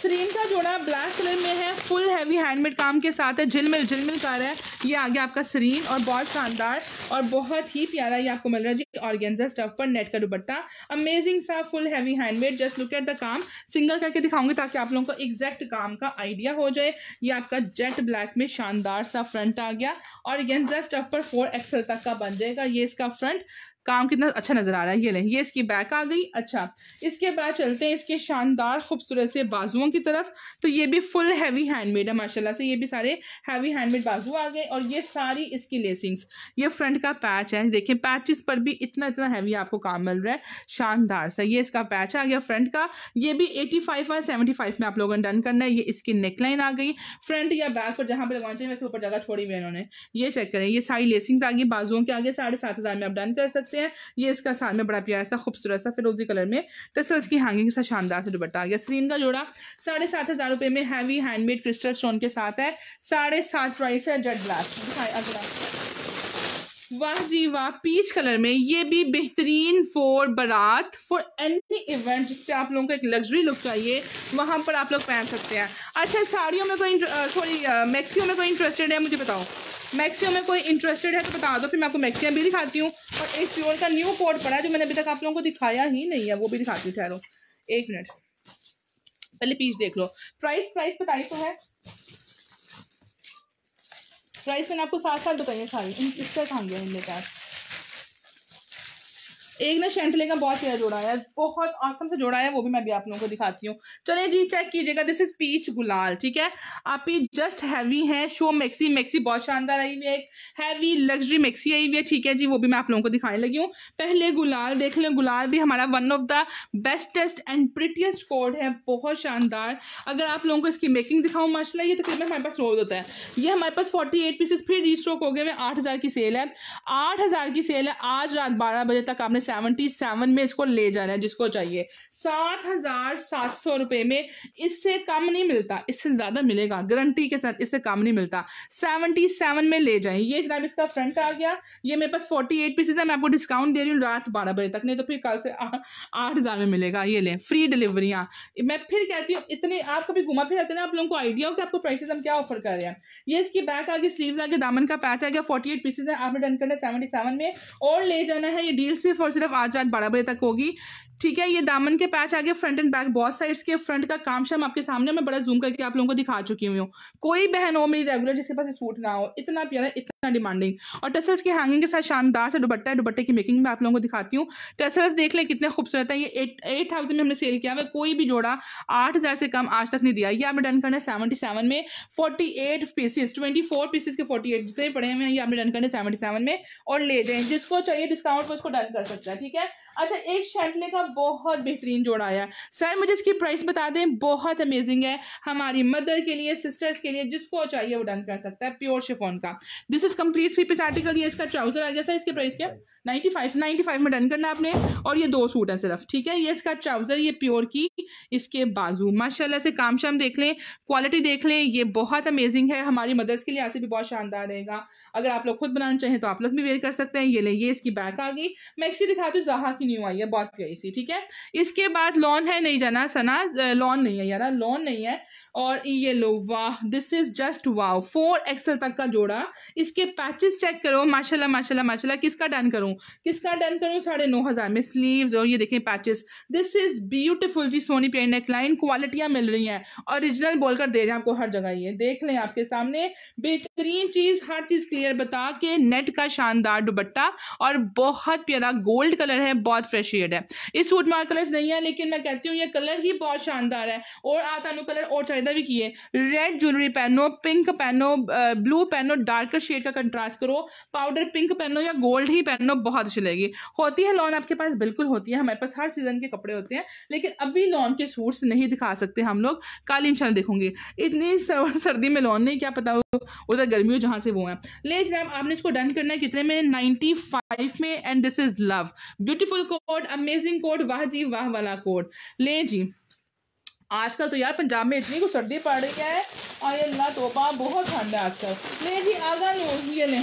स्क्रीन का जोड़ा ब्लैक कलर में है फुल हैवी हैंडमेड काम के साथ है झिलमिल झिलमिल रहा है ये आ गया आपका स्क्रीन और बहुत शानदार और बहुत ही प्यारा ये आपको मिल रहा है जी ऑर्गेंजा स्टफ पर नेट का दुपट्टा अमेजिंग सा full heavy handmade just look at the काम सिंगल करके दिखाऊंगी ताकि आप लोगों को एग्जैक्ट काम का आइडिया हो जाए ये आपका जेट ब्लैक में शानदार सा फ्रंट आ गया ऑर्गेंजा स्टफ पर फोर एक्सल तक का बन जाएगा ये इसका फ्रंट काम कितना अच्छा नज़र आ रहा है ये लें ये इसकी बैक आ गई अच्छा इसके बाद चलते हैं इसके शानदार खूबसूरत से बाजुओं की तरफ तो ये भी फुल हैवी हैंडमेड है माशाल्लाह से ये भी सारे हैवी हैंडमेड बाजू आ गए और ये सारी इसकी लेसिंग्स ये फ्रंट का पैच है देखें पैचेस पर भी इतना इतना हैवी आपको काम मिल रहा है शानदार सा ये इसका पैच आ गया फ्रंट का ये भी एटी फाइव और सेवेंटी फाइव में आप लोगों ने डन करना है ये इसकी नेकलाइन आ गई फ्रंट या बैक पर जहाँ पर लगवाना चाहिए वैसे ऊपर जगह छोड़ी हुई है इन्होंने ये चेक करें ये सारी लेसिंग्स आ गई बाजुओं के आगे साढ़े सात हज़ार में आप डन कर सकते सकते हैं ये इसका साथ में बड़ा प्यार सा खूबसूरत सा फिरोजी कलर में टसल्स की हैंगिंग सा शानदार से दुपट्टा आ गया स्क्रीन का जोड़ा साढ़े सात हज़ार रुपये में हैवी हैंडमेड क्रिस्टल स्टोन के साथ है साढ़े सात प्राइस है जेड ब्लैक वाह जी वाह पीच कलर में ये भी बेहतरीन फॉर बारात फॉर एनी इवेंट जिससे आप लोगों को एक लग्जरी लुक चाहिए वहाँ पर आप लोग पहन सकते हैं अच्छा साड़ियों में कोई सॉरी मैक्सियों में कोई इंटरेस्टेड है मुझे बताओ मैक्सियों में कोई इंटरेस्टेड है तो बता दो फिर मैं आपको मैक्सियम भी दिखाती हूँ और एक प्योर का न्यू कोड पड़ा है जो मैंने अभी तक आप लोगों को दिखाया ही नहीं है वो भी दिखाती हूँ ठहरो एक मिनट पहले पीस देख लो प्राइस प्राइस बताई तो है प्राइस मैंने आपको साथ साथ बताइए सारी इसका कहाँ गया इनके पास एक ना शेंटले का बहुत प्यारा जोड़ा है बहुत आसम से जोड़ा है वो भी मैं भी आप लोगों को दिखाती हूँ चलिए जी चेक कीजिएगा दिस इज पीच गुलाल ठीक है आप ये जस्ट हैवी है शो मैक्सी मैक्सी बहुत शानदार आई हुई है एक हैवी लग्जरी मैक्सी आई हुई है ठीक है जी वो भी मैं आप लोगों को दिखाने लगी हूँ पहले गुलाल देख लें गुलाल भी हमारा one of the bestest and prettiest code है बहुत शानदार अगर आप लोगों को इसकी मेकिंग दिखाऊँ माशाला ये तकरीबन तो हमारे पास रोज होता है ये हमारे पास फोर्टी एट पीसेस फिर रिस्टॉक हो गए हुए आठ हज़ार की सेल है आठ हज़ार की सेल है आज रात बारह बजे तक आपने सेवेंटी सेवन में इसको ले जाना है जिसको चाहिए सात हजार सात सौ रुपए में इससे कम नहीं मिलता इससे ज़्यादा मिलेगा गारंटी के साथ इससे कम नहीं मिलता सेवेंटी सेवन में ले जाए ये जनाब इसका फ्रंट आ गया ये मेरे पास फोर्टी एट पीसेज है मैं आपको डिस्काउंट दे रही हूँ रात बारह बजे तक नहीं तो फिर कल से आठ हज़ार में मिलेगा ये ले फ्री डिलीवरियां मैं फिर कहती हूँ इतने आप कभी घुमा फिरा करना आप लोगों को आइडिया हो कि आपको प्राइसेज हम क्या ऑफर कर रहे हैं ये इसकी बैक आगे स्लीव आगे दामन का पैच आ गया फोर्टी एट पीसेज है आपने डन करना है सेवेंटी सेवन में और ले जाना है ये डील सिर्फ और सिर्फ आज आज बारह बजे तक होगी ठीक है ये दामन के पैच आगे फ्रंट एंड बैक बहुत साइड्स के फ्रंट का काम शाम आपके सामने मैं बड़ा जूम करके आप लोगों को दिखा चुकी हुई हूँ कोई बहन हो मेरी रेगुलर जिसके पास सूट ना हो इतना प्यारा इतना डिमांडिंग और टसल्स के हैंगिंग के साथ शानदार से दुपट्टा है दुपट्टे की मेकिंग में आप लोगों को दिखाती हूँ टसल्स देख लें कितने खूबसूरत है ये एट एट थाउजेंड में हमने सेल किया हुआ कोई भी जोड़ा आठ हज़ार से कम आज तक नहीं दिया ये आपने डन करना है सेवेंटी सेवन में forty eight pieces twenty four pieces के फोर्टी एट जितने पड़े हुए हैं ये आपने डन करना है सेवेंटी सेवन में और ले जाएँ जिसको चाहिए डिस्काउंट पर उसको डन कर सकता है ठीक है अच्छा एक शैटले का बहुत बेहतरीन जोड़ा आया सर मुझे इसकी प्राइस बता दें बहुत अमेजिंग है हमारी मदर के लिए सिस्टर्स के लिए जिसको चाहिए वो डन कर सकता है प्योर शिफोन का this is complete three piece article ये इसका ट्राउजर आ गया सर इसके प्राइस क्या नाइन्टी फाइव नाइन्टी फाइव में डन करना आपने और ये दो सूट है सिर्फ ठीक है ये इसका ट्राउजर ये प्योर की इसके बाजू माशाल्लाह से काम शाम देख लें क्वालिटी देख लें ये बहुत अमेजिंग है हमारी मदर्स के लिए ऐसे भी बहुत शानदार रहेगा अगर आप लोग खुद बनाना चाहें तो आप लोग भी वेयर कर सकते हैं ये ले ये इसकी बैक आ गई मैं इसी दिखा दूँ जहा की न्यू आई है बहुत प्यारी सी ठीक है इसके बाद लॉन है नहीं जाना सना लॉन नहीं है यार लॉन नहीं है और ये लो वाह दिस इज जस्ट वाह फोर एक्सल तक का जोड़ा इसके पैचेस चेक करो माशाल्लाह माशाल्लाह माशाल्लाह किसका डन करूँ किसका डन करूँ साढ़े नौ हज़ार में स्लीव्स और ये देखें पैचेस दिस इज ब्यूटीफुल जी सोनी पेयर नेकलाइन क्वालिटियाँ मिल रही हैं ओरिजिनल बोलकर दे रहे हैं आपको हर जगह ये देख लें आपके सामने बेहतरीन चीज़ हर चीज़ क्लियर बता के नेट का शानदार दुबट्टा और बहुत प्यारा गोल्ड कलर है बहुत फ्रेश शेड है इस सूट में कलर कलर्स नहीं है लेकिन मैं कहती हूँ ये कलर ही बहुत शानदार है और आता कलर और पैदा भी की रेड ज्वेलरी पहनो पिंक पहनो ब्लू पहनो डार्कर शेड का कंट्रास्ट करो पाउडर पिंक पहनो या गोल्ड ही पहनो बहुत अच्छी लगेगी होती है लॉन आपके पास बिल्कुल होती है हमारे पास हर सीजन के कपड़े होते हैं लेकिन अभी लॉन के सूट्स नहीं दिखा सकते हम लोग काल इंशाल्लाह देखूंगी इतनी सर्दी में लॉन नहीं क्या पता उधर गर्मी हो जहाँ से वो है ले जनाब आपने इसको डन करना है कितने में नाइन्टी फाइव में and this is love beautiful code amazing code वाह जी वाह वाला कोड ले जी आजकल तो यार पंजाब में इतनी को सर्दी पड़ रही है और ये अल्लाह तोबा बहुत ठंड है आजकल ले जी आगा नूर ये ले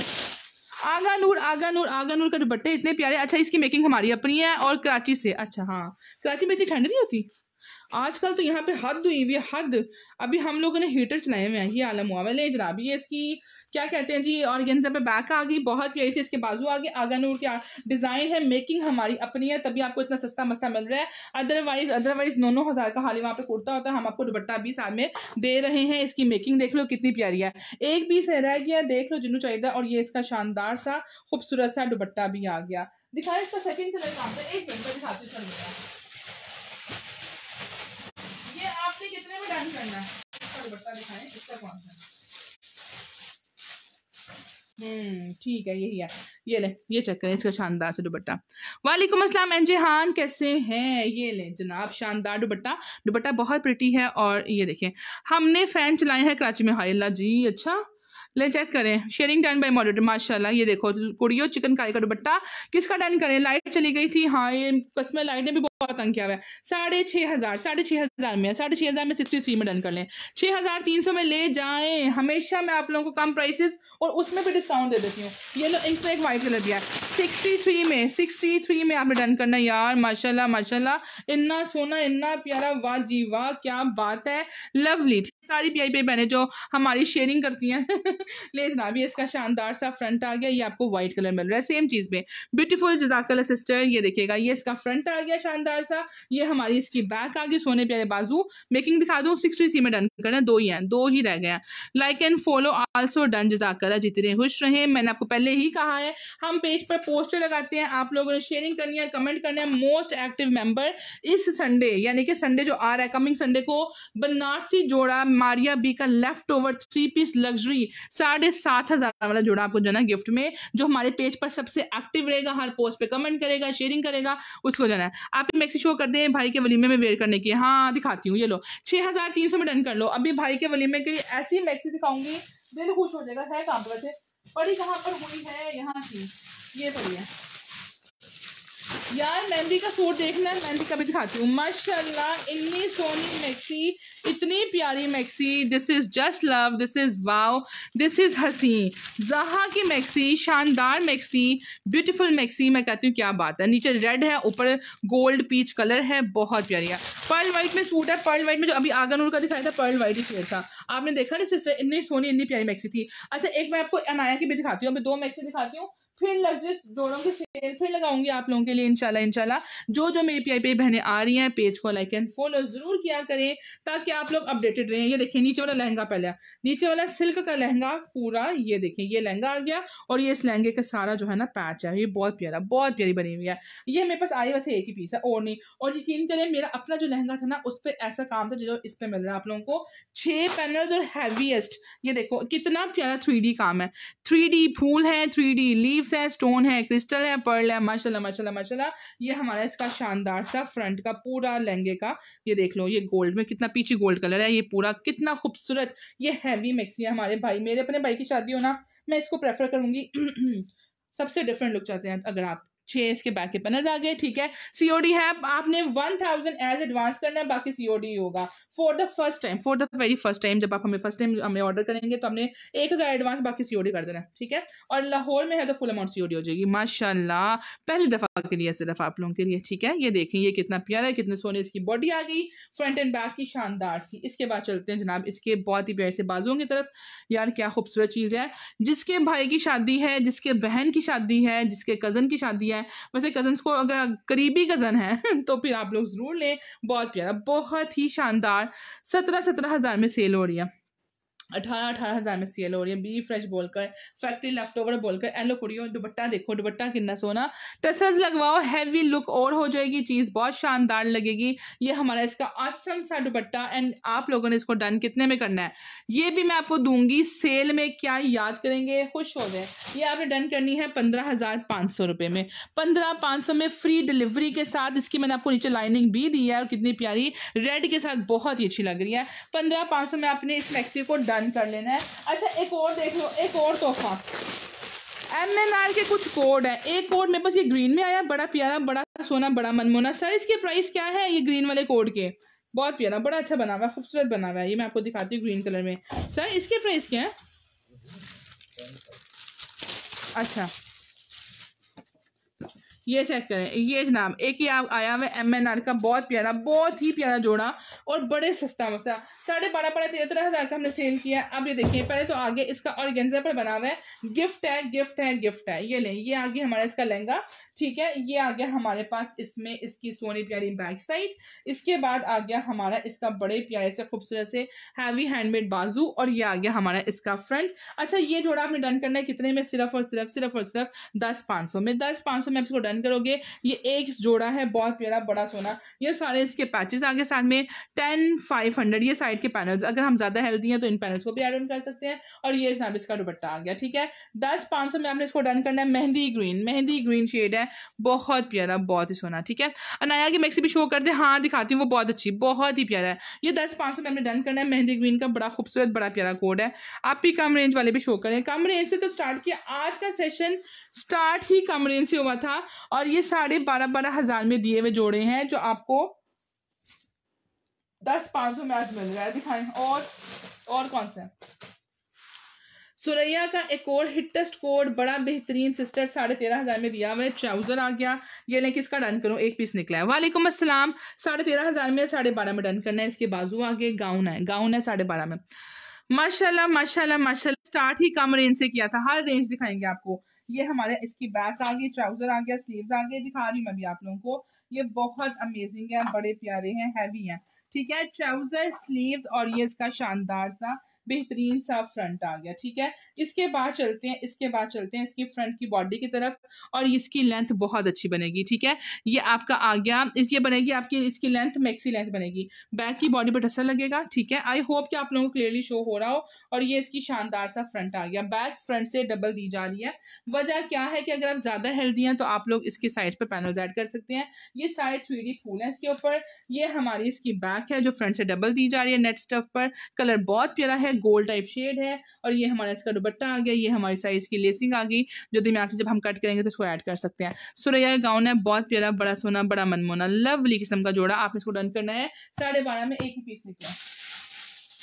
आगा नूर आगा नूर आगा नूर का दुपट्टे इतने प्यारे अच्छा इसकी मेकिंग हमारी अपनी है और कराची से अच्छा हाँ कराची में इतनी ठंड नहीं होती आजकल तो यहाँ पे हद हुई हुई हद अभी हम लोगों ने हीटर चलाए हुए हैं ये आलम हुआ वाले जनाब ये इसकी क्या कहते हैं जी और गेंजा पे बैक आ गई बहुत प्यारी से इसके बाजू आ गए आगा नूर क्या डिज़ाइन है मेकिंग हमारी अपनी है तभी आपको इतना सस्ता मस्ता मिल रहा है अदरवाइज अदरवाइज नौ नौ हज़ार का हाल वहाँ पे कुर्ता होता है हम आपको दुपट्टा भी साथ में दे रहे हैं इसकी मेकिंग देख लो कितनी प्यारी है एक भी से रह गया देख लो जिनू चाहिए और ये इसका शानदार सा खूबसूरत सा दुपट्टा भी आ गया दिखाए इसका सेकंड कलर काम एक मिनट दिखाते चल रहा करना है इसका ठीक है यही है ये ले ये चेक करें इसका शानदार से दुबट्टा वालेकुम असलम एन हान कैसे हैं ये ले जनाब शानदार दुबट्टा दुबट्टा बहुत प्रिटी है और ये देखें हमने फ़ैन चलाए हैं कराची में हाई अल्लाह जी अच्छा ले चेक करें शेयरिंग डन बाय मॉडरेटर माशाल्लाह ये देखो कुड़ियो चिकन काई का दुबट्टा किसका डन करें लाइट चली गई थी हाँ ये कसमें लाइट ने भी बहुत अंक क्या हुआ है साढ़े छः हज़ार साढ़े छः हज़ार में साढ़े छः हज़ार में सिक्सटी थ्री में डन कर लें छः हज़ार तीन सौ में ले जाएं हमेशा मैं आप लोगों को कम प्राइसेस और उसमें भी डिस्काउंट दे देती हूँ ये लो इसमें एक वाइट कलर दिया है सिक्सटी थ्री में सिक्सटी थ्री में आपने डन करना यार माशाल्लाह माशाल्लाह इन्ना सोना इन्ना प्यारा वाह जी वाह क्या बात है लवली सारी पी आई पी बहने जो हमारी शेयरिंग करती हैं [LAUGHS] ले जनाब ये इसका शानदार सा फ्रंट आ गया ये आपको वाइट कलर मिल रहा है सेम चीज़ में ब्यूटीफुल जजाकल सिस्टर ये देखिएगा ये इसका फ्रंट आ गया शानदार शानदार सा ये हमारी इसकी बैक आ गई सोने प्यारे बाजू मेकिंग दिखा दूँ सिक्सटी थ्री में डन कर दो ही हैं दो ही रह गए हैं like and follow also done जजाकर जितने खुश रहे मैंने आपको पहले ही कहा है हम पेज पर पोस्टर लगाते हैं आप लोगों ने शेयरिंग करनी है कमेंट करना है मोस्ट एक्टिव मेंबर इस संडे यानी कि संडे जो आ रहा है कमिंग संडे को बनारसी जोड़ा मारिया बी का left over three piece luxury साढ़े सात हजार वाला जोड़ा आपको जाना गिफ्ट में जो हमारे पेज पर सबसे एक्टिव रहेगा हर पोस्ट पे कमेंट करेगा शेयरिंग करेगा उसको जाना है आप मैक्सी शो कर दे भाई के वलीमे में वेयर करने की हाँ दिखाती हूँ ये लो छः हज़ार तीन सौ में डन कर लो अभी भाई के वलीमे के लिए ऐसी मैक्सी दिखाऊंगी दिल खुश हो जाएगा है काम पर वैसे पड़ी कहाँ पर हुई है यहाँ की ये पड़ी है यार मेहंदी का सूट देखना है मेहंदी का भी दिखाती हूँ माशाल्लाह इतनी सोनी मैक्सी इतनी प्यारी maxi this is just love this is wow this is हसी जहा की मैक्सी शानदार मैक्सी ब्यूटीफुल मैक्सी मैं कहती हूँ क्या बात है नीचे रेड है ऊपर गोल्ड पीच कलर है बहुत प्यारी है पर्ल वाइट में सूट है पर्ल वाइट में जो अभी आगनूर का दिखाया था पर्ल वाइट ही शेयर था आपने देखा ना सिस्टर इतनी सोनी इतनी प्यारी मैक्सी थी अच्छा एक मैं आपको अनाया की भी दिखाती हूँ अभी दो मैक्सी दिखाती हूँ फिर लग जिस दोनों के सेल फिर लगाऊंगी आप लोगों के लिए इनशाला इनशाला जो जो मेरी पी आई पी बहनें आ रही हैं पेज को लाइक एंड फॉलो जरूर किया करें ताकि आप लोग अपडेटेड रहें ये देखें नीचे वाला लहंगा पहले नीचे वाला सिल्क का लहंगा पूरा ये देखें ये लहंगा आ गया और ये इस लहंगे का सारा जो है ना पैच है ये बहुत प्यारा बहुत प्यारी बनी हुई है ये मेरे पास आई वैसे एक ही पीस है और नहीं और यकीन करें मेरा अपना जो लहंगा था ना उस पर ऐसा काम था जो इस पर मिल रहा है आप लोगों को छः पैनल और हैवीएस्ट ये देखो कितना प्यारा थ्री काम है थ्री फूल है थ्री लीव्स है स्टोन है क्रिस्टल है पर्ल है माशाल्लाह माशाल्लाह माशाल्लाह ये हमारा इसका शानदार सा फ्रंट का पूरा लहंगे का ये देख लो ये गोल्ड में कितना पीछे गोल्ड कलर है ये पूरा कितना खूबसूरत ये हैवी मिक्सी है हमारे भाई मेरे अपने भाई की शादी होना मैं इसको प्रेफर करूंगी [CLEARS THROAT] सबसे डिफरेंट लुक चाहते हैं अगर आप छः इसके बैक के पनर्स आ गए ठीक है सीओडी है आपने वन थाउजेंड एज एडवांस करना है बाकी सीओडी होगा for the first time for the very first time जब आप हमें फर्स्ट टाइम हमें ऑर्डर करेंगे तो हमने एक हज़ार एडवांस बाकी सीओडी कर देना ठीक है और लाहौर में है तो फुल अमाउंट सीओडी हो जाएगी माशाल्लाह पहली दफ़ा के लिए सिर्फ आप लोगों के लिए ठीक है ये देखें ये कितना प्यारा है कितने सोने इसकी बॉडी आ गई फ्रंट एंड बैक की शानदार सी इसके बाद चलते हैं जनाब इसके बहुत ही प्यारे से बाजुओं की तरफ यार क्या खूबसूरत चीज़ है जिसके भाई की शादी है जिसके बहन की शादी है जिसके कज़न की शादी है है वैसे कज़न्स को अगर करीबी कज़न है [LAUGHS] तो फिर आप लोग ज़रूर लें बहुत प्यारा बहुत ही शानदार सत्रह सत्रह हज़ार में सेल हो रही है अठारह अठारह हज़ार में सेल हो रही है बी फ्रेश बोलकर फैक्ट्री लेफ्ट ओवर बोलकर एलो कुड़ियों दुपट्टा देखो दुपट्टा कितना सोना टसल्स लगवाओ हैवी लुक और हो जाएगी चीज़ बहुत शानदार लगेगी ये हमारा इसका आसम सा दुपट्टा एंड आप लोगों ने इसको डन कितने में करना है ये भी मैं आपको दूंगी सेल में क्या याद करेंगे खुश हो गए ये आपने डन करनी है पंद्रह हज़ार पाँच सौ रुपये में पंद्रह पाँच सौ में फ्री डिलीवरी के साथ इसकी मैंने आपको नीचे लाइनिंग भी दी है और कितनी प्यारी रेड के साथ बहुत ही अच्छी लग रही है पंद्रह पाँच सौ में आपने इस मैक्सी को डन डन कर लेना है अच्छा एक और देख लो एक और तोहफा एम एन आर के कुछ कोड है एक कोड मेरे पास ये ग्रीन में आया बड़ा प्यारा बड़ा सोना बड़ा मनमोना सर इसके प्राइस क्या है ये ग्रीन वाले कोड के बहुत प्यारा बड़ा अच्छा बना हुआ है खूबसूरत बना हुआ है ये मैं आपको दिखाती हूँ ग्रीन कलर में सर इसके प्राइस क्या है अच्छा ये चेक करें ये जनाब एक ही आया हुआ एम एन आर का बहुत प्यारा बहुत ही प्यारा जोड़ा और बड़े सस्ता मस्ता साढ़े बारह बारह तेरह तेरह हज़ार का हमने सेल किया अब ये देखिए पहले तो आगे इसका ऑर्गेंजा पर बना हुआ है गिफ्ट है गिफ्ट है गिफ्ट है ये लें ये आगे हमारा इसका लहंगा ठीक है ये आ गया हमारे पास इसमें इसकी सोनी प्यारी बैक साइड इसके बाद आ गया हमारा इसका बड़े प्यारे से खूबसूरत से हैवी हैंडमेड बाजू और ये आ गया हमारा इसका फ्रंट अच्छा ये जोड़ा आपने डन करना है कितने में सिर्फ और सिर्फ सिर्फ और सिर्फ दस पाँच सौ में दस पाँच सौ में आप इसको डन करोगे ये एक जोड़ा है बहुत प्यारा बड़ा सोना ये सारे इसके पैचेस आगे साथ में टेन फाइव हंड्रेड ये साइड के पैनल्स अगर हम ज़्यादा हेल्दी हैं तो इन पैनल्स को भी एड ऑन कर सकते हैं और ये जनाब इसका दुपट्टा आ गया ठीक है दस पाँच सौ में आपने इसको डन करना है mehndi green mehndi green shade है है बहुत प्यारा बहुत ही सोना ठीक है अनाया की मैक्सी भी शो कर दे हाँ दिखाती हूँ वो बहुत अच्छी बहुत ही प्यारा है ये दस पाँच सौ में हमने डन करना है मेहंदी ग्रीन का बड़ा खूबसूरत बड़ा प्यारा कोड है आप भी कम रेंज वाले भी शो करें कम रेंज से तो स्टार्ट किया आज का सेशन स्टार्ट ही कम रेंज से हुआ था और ये साढ़े बारह बारह हज़ार में दिए हुए जोड़े हैं जो आपको दस पाँच सौ में आज मिल रहा है दिखाएं और और कौन सा सुरैया का एक और हिटेस्ट कोड बड़ा बेहतरीन सिस्टर साढ़े तेरह हज़ार में दिया हुआ है ट्राउज़र आ गया ये लेकिन इसका डन करो एक पीस निकला है वालेकुम असलम साढ़े तेरह हज़ार में साढ़े बारह में डन करना है इसके बाजू आगे गाउन है गाउन है साढ़े बारह में माशाल्लाह माशाल्लाह माशाल्लाह स्टार्ट ही कम रेंज से किया था हर रेंज दिखाएंगे आपको ये हमारे इसकी बैक आ गई ट्राउज़र आ गया स्लीव आ गए दिखा रही हूँ मैं भी आप लोगों को ये बहुत अमेजिंग है बड़े प्यारे हैं हैवी है ठीक है ट्राउज़र स्लीव और ये इसका शानदार सा बेहतरीन सा फ्रंट आ गया ठीक है इसके बाद चलते हैं इसके बाद चलते हैं इसकी फ्रंट की बॉडी की तरफ और इसकी लेंथ बहुत अच्छी बनेगी ठीक है ये आपका आ गया ये बनेगी आपकी इसकी लेंथ मैक्सी लेंथ बनेगी बैक की बॉडी पर टसर लगेगा ठीक है आई होप कि आप लोगों को क्लियरली शो हो रहा हो और ये इसकी शानदार सा फ्रंट आ गया बैक फ्रंट से डबल दी जा रही है वजह क्या है कि अगर आप ज़्यादा हेल्दी हैं तो आप लोग इसके साइड पर पैनल ऐड कर सकते हैं ये साइड थ्री फूल है इसके ऊपर ये हमारी इसकी बैक है जो फ्रंट से डबल दी जा रही है नेट स्टफ पर कलर बहुत प्यारा है गोल्ड टाइप शेड है और ये हमारा इसका दुबट्टा आ गया ये हमारी साइज़ की लेसिंग आ गई जो दिमाग से जब हम कट करेंगे तो इसको ऐड कर सकते हैं सुरैया गाउन है बहुत प्यारा बड़ा सोना बड़ा मनमोना लवली किस्म का जोड़ा आपने इसको डन करना है साढ़े बारह में एक ही पीस निकला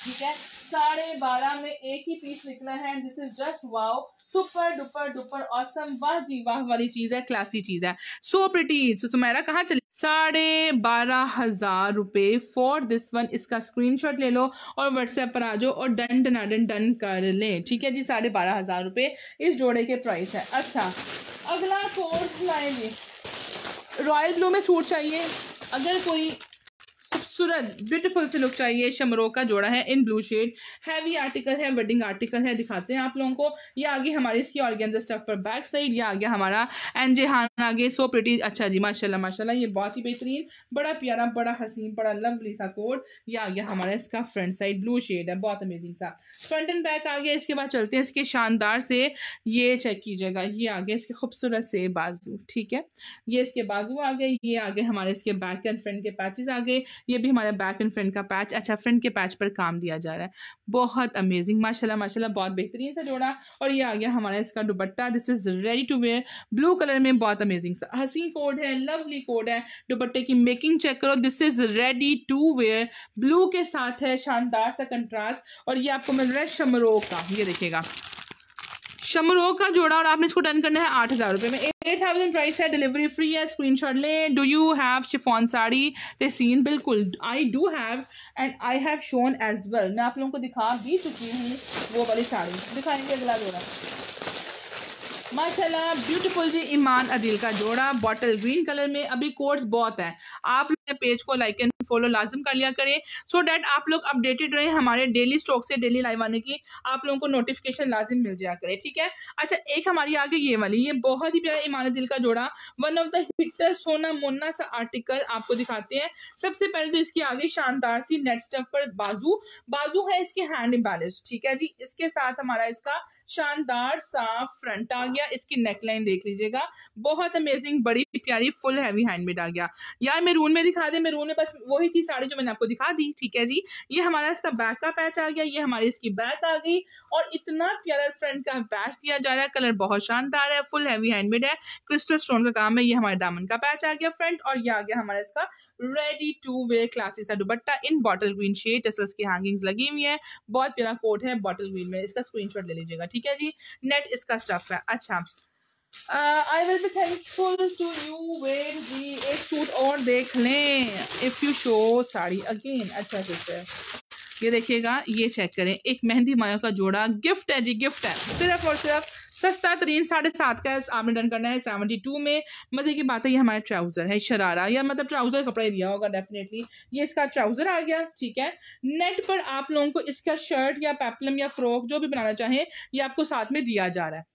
ठीक है साढ़े बारह में एक ही पीस निकला है this is just wow super duper duper awesome वाह जी वाह वाली चीज़ है क्लासी चीज़ है सो प्रिटी सो सुमेरा कहाँ चले साढ़े बारह हज़ार रुपये फॉर दिस वन इसका स्क्रीनशॉट ले लो और व्हाट्सएप पर आ जाओ और डन डना डन डन कर लें ठीक है जी साढ़े बारह हज़ार रुपये इस जोड़े के प्राइस है अच्छा अगला कोर्स लाएंगे रॉयल ब्लू में सूट चाहिए अगर कोई खूबसूरत ब्यूटीफुल से लुक चाहिए शमरो का जोड़ा है in blue shade heavy article है वेडिंग आर्टिकल है दिखाते हैं आप लोगों को ये आगे हमारे इसकी ऑर्गेंजा स्टफ पर बैक साइड ये आ गया हमारा एन जे हान आगे सो प्रिटी अच्छा जी माशाल्लाह माशाल्लाह ये बहुत ही बेहतरीन बड़ा प्यारा बड़ा हसीन बड़ा लवली सा कोट ये आ गया हमारा इसका फ्रंट साइड ब्लू शेड है बहुत अमेजिंग सा फ्रंट एंड बैक आ गया इसके बाद चलते हैं इसके शानदार से ये चेक कीजिएगा ये आ गया इसके खूबसूरत से बाजू ठीक है ये इसके बाजू आ गए ये आ गए हमारे इसके बैक एंड फ्रंट के पैचेज आ गए ये भी हमारा बैक एंड फ्रंट का पैच अच्छा फ्रंट के पैच पर काम दिया जा रहा है बहुत अमेजिंग माशाल्लाह माशाल्लाह बहुत बेहतरीन सा जोड़ा और ये आ गया हमारा इसका dupatta this is ready to wear blue colour में बहुत अमेजिंग सा हसी कोड है लवली कोड है दुपट्टे की मेकिंग चेक करो this is ready to wear blue के साथ है शानदार सा कंट्रास्ट और ये आपको मिल रहा है शमरो का ये देखेगा शमरो का जोड़ा और आपने इसको डन करना है आठ हज़ार रुपए में एट थाउजेंड प्राइस है डिलीवरी फ्री है screen do you have chiffon sari seen बिल्कुल I do have and I have shown as well मैं आप लोगों को दिखा भी चुकी हूँ वो वाली साड़ी दिखाएंगे अगला जोड़ा माशाला ब्यूटीफुल जी ईमान अदील का जोड़ा बॉटल ग्रीन कलर में अभी कोर्स बहुत है आप पेज को लाइक एंड फॉलो लाजम कर लिया करें सो डैट आप लोग अपडेटेड रहे हमारे डेली स्टॉक से डेली लाइव आने की आप लोगों को नोटिफिकेशन लाजिम मिल जाया करे ठीक है अच्छा एक हमारी आगे ये वाली ये बहुत ही प्यारा इमानत दिल का जोड़ा वन ऑफ द हिटर सोना मोना सा आर्टिकल आपको दिखाते हैं सबसे पहले तो इसकी आगे शानदार सी नेट स्टफ पर बाजू बाजू है इसके हैंड इम्बैलेंस ठीक है जी इसके साथ हमारा इसका शानदार सा फ्रंट आ गया इसकी नेकलाइन देख लीजिएगा बहुत अमेजिंग बड़ी प्यारी फुल हैवी हैंडमेड आ गया यार मेरून में दिखा दे मेरून में बस वही थी साड़ी जो मैंने आपको दिखा दी ठीक है जी ये हमारा इसका बैक का पैच आ गया ये हमारी इसकी बैक आ गई और इतना प्यारा फ्रंट का पैच दिया जा रहा है कलर बहुत शानदार है फुल हैवी हैंडमेड है क्रिस्टल स्टोन का काम है ये हमारे दामन का पैच आ गया फ्रंट और ये आ गया हमारा इसका रेडी टू वेयर क्लासेस का dupatta in bottle green shade tassels की हैंगिंग्स लगी हुई है बहुत प्यारा कोट है बॉटल ग्रीन में इसका स्क्रीनशॉट ले लीजिएगा ठीक है जी नेट इसका स्टफ है अच्छा I will be thankful to you wait जी एक सूट और देख लें if you show sari again अच्छा सिस्टर ये देखिएगा ये चेक करें एक मेहंदी मायो का जोड़ा गिफ्ट है जी गिफ्ट है सिर्फ और सिर्फ सस्ता तरीन साढ़े सात का आपने डन करना है सेवेंटी टू में मजे की बात है ये हमारा ट्राउज़र है शरारा या मतलब ट्राउज़र कपड़ा ही दिया होगा डेफिनेटली ये इसका ट्राउज़र आ गया ठीक है नेट पर आप लोगों को इसका शर्ट या पैपलम या फ्रॉक जो भी बनाना चाहें ये आपको साथ में दिया जा रहा है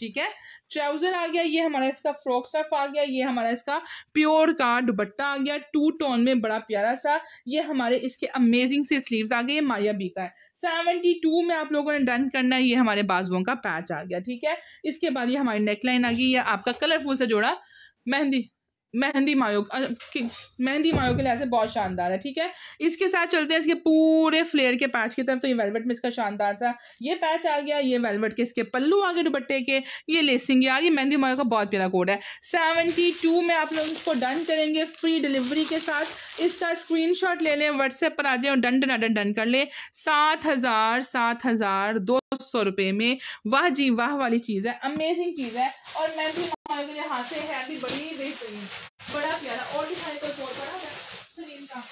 ठीक है ट्राउजर आ गया ये हमारा इसका फ्रॉक स्टफ आ गया ये हमारा इसका प्योर का दुबट्टा आ गया टू टोन में बड़ा प्यारा सा ये हमारे इसके अमेजिंग से स्लीव्स आ गए माया बी का है सेवेंटी टू में आप लोगों ने डन करना है ये हमारे बाजुओं का पैच आ गया ठीक है इसके बाद ये हमारी नेकलाइन आ गई या आपका कलरफुल सा जोड़ा मेहंदी मेहंदी मायो मेहंदी मायो के लिहाज से बहुत शानदार है ठीक है इसके साथ चलते हैं इसके पूरे फ्लेयर के पैच की तरफ तो ये वेलवेट में इसका शानदार सा ये पैच आ गया ये वेलवेट के इसके पल्लू आ गए दुपट्टे के ये लेसिंग यार ये मेहंदी मायो का बहुत प्यारा कोड है सेवेंटी टू में आप लोग इसको डन करेंगे फ्री डिलीवरी के साथ इसका स्क्रीन ले लें व्हाट्सएप पर आ जाए और डन डन डन डन कर लें सात हज़ार सात हज़ार दो सौ रुपये में वाह जी वाह वाली चीज़ है अमेजिंग चीज़ है और मेहंदी हमारे के लिए हाथ से है अभी बड़ी बेहतरीन बड़ा प्यारा और भी दिखाई को बहुत बड़ा है सलीम का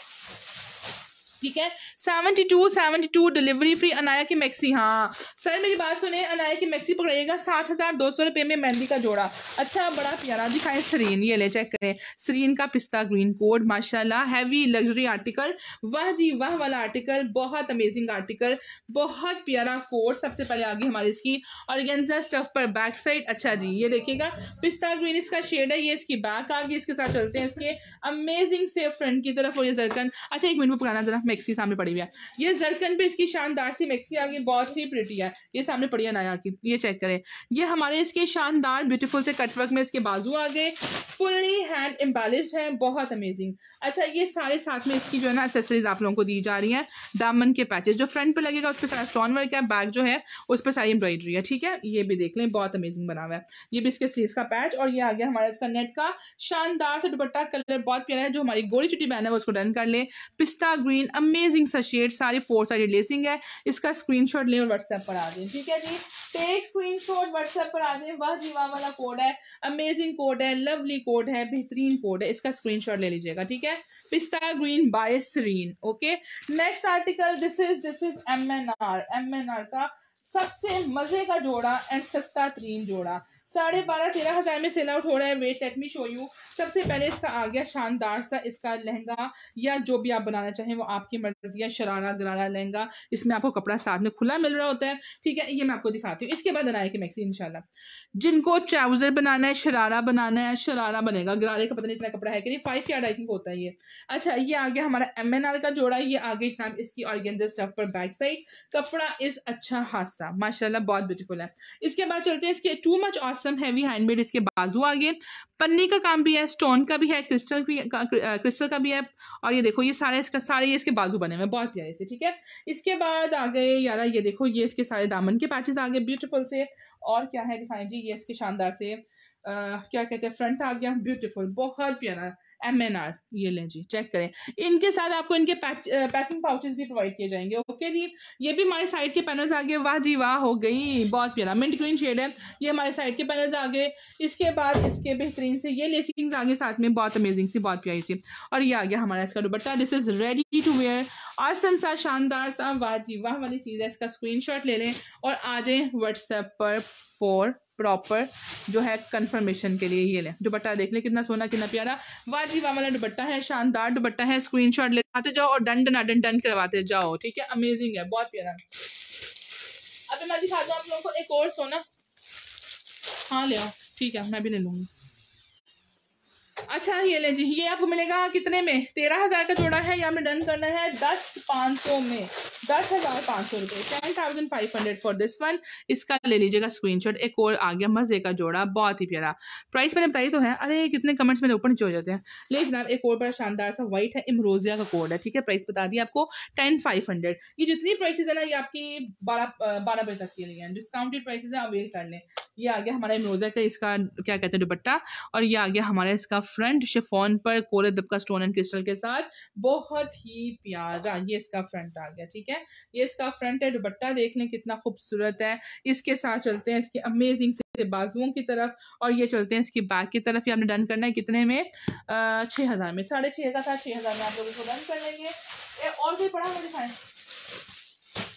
ठीक है seventy two seventy two delivery free Anaya की मैक्सी हाँ सर मेरी बात सुने अनाया की मैक्सी पकड़िएगा सात हज़ार दो सौ रुपये में मेहंदी का जोड़ा अच्छा बड़ा प्यारा दिखाएं सरीन ये ले चेक करें सरीन का पिस्ता ग्रीन कोड माशाल्लाह हैवी लग्जरी आर्टिकल वह जी वह वाला आर्टिकल बहुत अमेजिंग आर्टिकल बहुत प्यारा कोड सबसे पहले आगे हमारी इसकी और स्टफ पर बैक साइड अच्छा जी ये देखिएगा पिस्ता ग्रीन इसका शेड है ये इसकी बैक आगे इसके साथ चलते हैं इसके अमेजिंग से फ्रंट की तरफ और ये जरकन अच्छा एक मिनट में पुराना जरा मैक्सी सामने पड़ी हुई है ये जरकन पे इसकी शानदार सी मैक्सी आ गई बहुत ही प्रिटी है ये सामने पड़ी है नया की ये चेक करें ये हमारे इसके शानदार ब्यूटीफुल से कटवर्क में इसके बाजू आ गए फुल्ली हैंड एम्बेलिस्ड है बहुत अमेजिंग अच्छा ये सारे साथ में इसकी जो है ना एसेसरीज आप लोगों को दी जा रही है दामन के पैचेज जो फ्रंट पर लगेगा उस पर सारा स्टोन वर्क है बैक जो है उस पर सारी एम्ब्रॉयडरी है ठीक है ये भी देख लें बहुत अमेजिंग बना हुआ है ये भी इसके स्लीव का पैच और ये आ गया हमारे इसका नेट का शानदार सा दुपट्टा कलर बहुत प्यारा है जो हमारी गोरी चुटी बहन है वो उसको डन कर ले पिस्ता ग्रीन अमेजिंग सा शेड सारी फोर साइड लेसिंग है इसका स्क्रीनशॉट लें और व्हाट्सएप पर आ जाए ठीक है जी टेक स्क्रीनशॉट व्हाट्सएप पर आ जाए वह जीवा वाला कोड है अमेजिंग कोड है लवली कोड है बेहतरीन कोड है इसका स्क्रीन ले लीजिएगा ठीक है पिस्ता green by Sareen okay next article this is this is M N R M N R का सबसे मजे का जोड़ा एंड सस्ता तरीन जोड़ा साढ़े बारह तेरह हजार में सेल आउट हो रहा है wait let me show you सबसे पहले इसका आ गया शानदार सा इसका लहंगा या जो भी आप बनाना चाहें वो आपकी मर्जी है शरारा गरारा लहंगा इसमें आपको कपड़ा साथ में खुला मिल रहा होता है ठीक है ये मैं आपको दिखाती हूँ इसके बाद बनाए कि मैक्सी इनशाला जिनको ट्राउजर बनाना है शरारा बनाना है शरारा बनेगा गरारे का पता नहीं इतना कपड़ा है कि नहीं फाइव यार्ड आई थिंक होता है ये अच्छा ये आ गया हमारा एम एन आर का जोड़ा ये आगे जनाब इसकी ऑर्गेंजा स्टफ पर बैक साइड कपड़ा इज अच्छा हादसा माशाला बहुत ब्यूटीफुल है इसके बाद चलते हैं इसके too much awesome heavy handmade इसके बाजू आ गए पन्नी का काम भी है स्टोन का भी है क्रिस्टल भी क्रिस्टल uh, का भी है और ये देखो ये सारे इसका सारे ये इसके बाजू बने हुए हैं बहुत प्यारे से ठीक है इसके बाद आ गए यार ये देखो ये इसके सारे दामन के पैचेस आ गए ब्यूटीफुल से और क्या है दिखाएं जी ये इसके शानदार से आ, क्या कहते हैं फ्रंट आ गया ब्यूटीफुल बहुत प्यारा एम एन आर ये लें जी चेक करें इनके साथ आपको इनके पैकिंग पाउचेस भी प्रोवाइड किए जाएंगे ओके जी ये भी हमारे साइड के पैनल्स आ गए वाह जी वाह हो गई बहुत प्यारा मिंट ग्रीन शेड है ये हमारे साइड के पैनल्स आ गए इसके बाद इसके बेहतरीन से ये लेसिंग्स आ गए साथ में बहुत अमेजिंग सी बहुत प्यारी सी और ये आ गया हमारा इसका dupatta this is ready to wear आसन सा शानदार सा वाह जी वाह वाली चीज़ है इसका स्क्रीन ले लें और आ जाए व्हाट्सएप पर फॉर प्रॉपर जो है कंफर्मेशन के लिए ये ले दुपट्टा देख लें कितना सोना कितना प्यारा वाजी वाला दुपट्टा है शानदार दुपट्टा है स्क्रीन शॉट लेते जाओ और डन डन डन डन करवाते जाओ ठीक है अमेजिंग है बहुत प्यारा अभी मैं दिखा दूँ आप लोगों को एक और सोना हाँ ले आओ ठीक है मैं भी ले लूँगी अच्छा ये ले जी ये आपको मिलेगा कितने में तेरह हज़ार का जोड़ा है या हमें डन करना है दस पाँच सौ में दस हज़ार पाँच सौ रुपये ten thousand five hundred for this one इसका ले लीजिएगा स्क्रीनशॉट एक और आ गया मज़े का जोड़ा बहुत ही प्यारा प्राइस मैंने बताई तो है अरे कितने कमेंट्स मेरे ऊपर नीचे हो जाते हैं ले जनाब एक और बड़ा शानदार सा वाइट है इमरोजिया का कोड है ठीक है प्राइस बता दी आपको टेन फाइव हंड्रेड ये जितनी प्राइसेज है ना ये आपकी बारह बारह बजे तक के लिए डिस्काउंटेड प्राइसेज है अवेल कर लें ये आ गया हमारा इमरोजा का इसका क्या कहते हैं दुपट्टा और ये आ गया हमारा इसका फ्रंट शिफोन पर कोरे दबका स्टोन एंड क्रिस्टल के साथ बहुत ही प्यारा ये इसका फ्रंट आ गया ठीक है ये इसका फ्रंट है दुबट्टा देख लें कितना खूबसूरत है इसके साथ चलते हैं इसके अमेजिंग से बाजुओं की तरफ और ये चलते हैं इसकी बैक की तरफ ये आपने डन करना है कितने में छः हज़ार में साढ़े छः का था छः हज़ार में आप लोग इसको डन कर लेंगे और भी बड़ा मुझे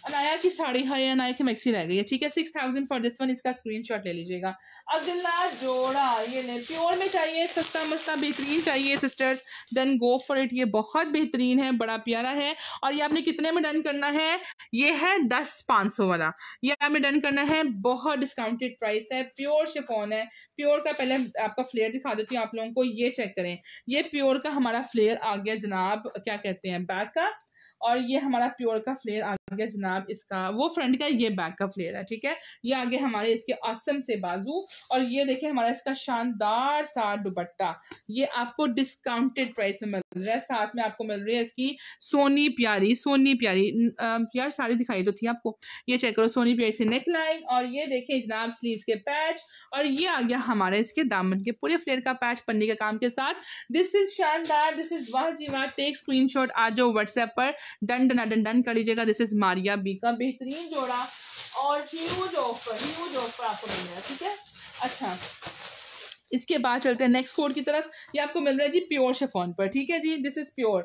अनाया की साड़ी है अनाया की मैक्सी रह गई है ठीक है six thousand for this one इसका स्क्रीनशॉट ले लीजिएगा अगला जोड़ा ये ले प्योर में चाहिए सस्ता मस्ता बेहतरीन चाहिए sisters then go for it ये बहुत बेहतरीन है बड़ा प्यारा है और ये आपने कितने में डन करना है ये है दस पाँच सौ वाला ये आपने डन करना है बहुत डिस्काउंटेड प्राइस है प्योर शिफोन है प्योर का पहले आपका फ्लेयर दिखा देती हूँ आप लोगों को ये चेक करें ये प्योर का हमारा फ्लेयर आ गया जनाब क्या कहते हैं बैक का और ये हमारा प्योर का फ्लेयर आ गया जनाब इसका वो फ्रंट का ये बैकअप ले रहा है ठीक है ये आगे हमारे इसके आसम से बाजू और ये देखिए हमारा इसका शानदार सा दुपट्टा ये आपको डिस्काउंटेड प्राइस में है साथ में आपको मिल रही है इसकी सोनी प्यारी सोनी प्यारी यार सारी दिखाई तो थी आपको ये चेक करो सोनी प्यारी से नेक लाइन और ये देखें जनाब स्लीव्स के पैच और ये आ गया हमारे इसके दामन के पूरे फ्लेयर का पैच पन्नी के काम के साथ दिस इज शानदार दिस इज वाह जीवा टेक स्क्रीन आज व्हाट्सएप पर डन डन डन डन कर लीजिएगा दिस इज मारिया बी का बेहतरीन जोड़ा और ह्यूज ऑफर ह्यूज ऑफर आपको मिल रहा है ठीक है अच्छा इसके बाद चलते हैं नेक्स्ट कोड की तरफ ये आपको मिल रहा है जी प्योर शेफोन पर ठीक है जी दिस इज़ प्योर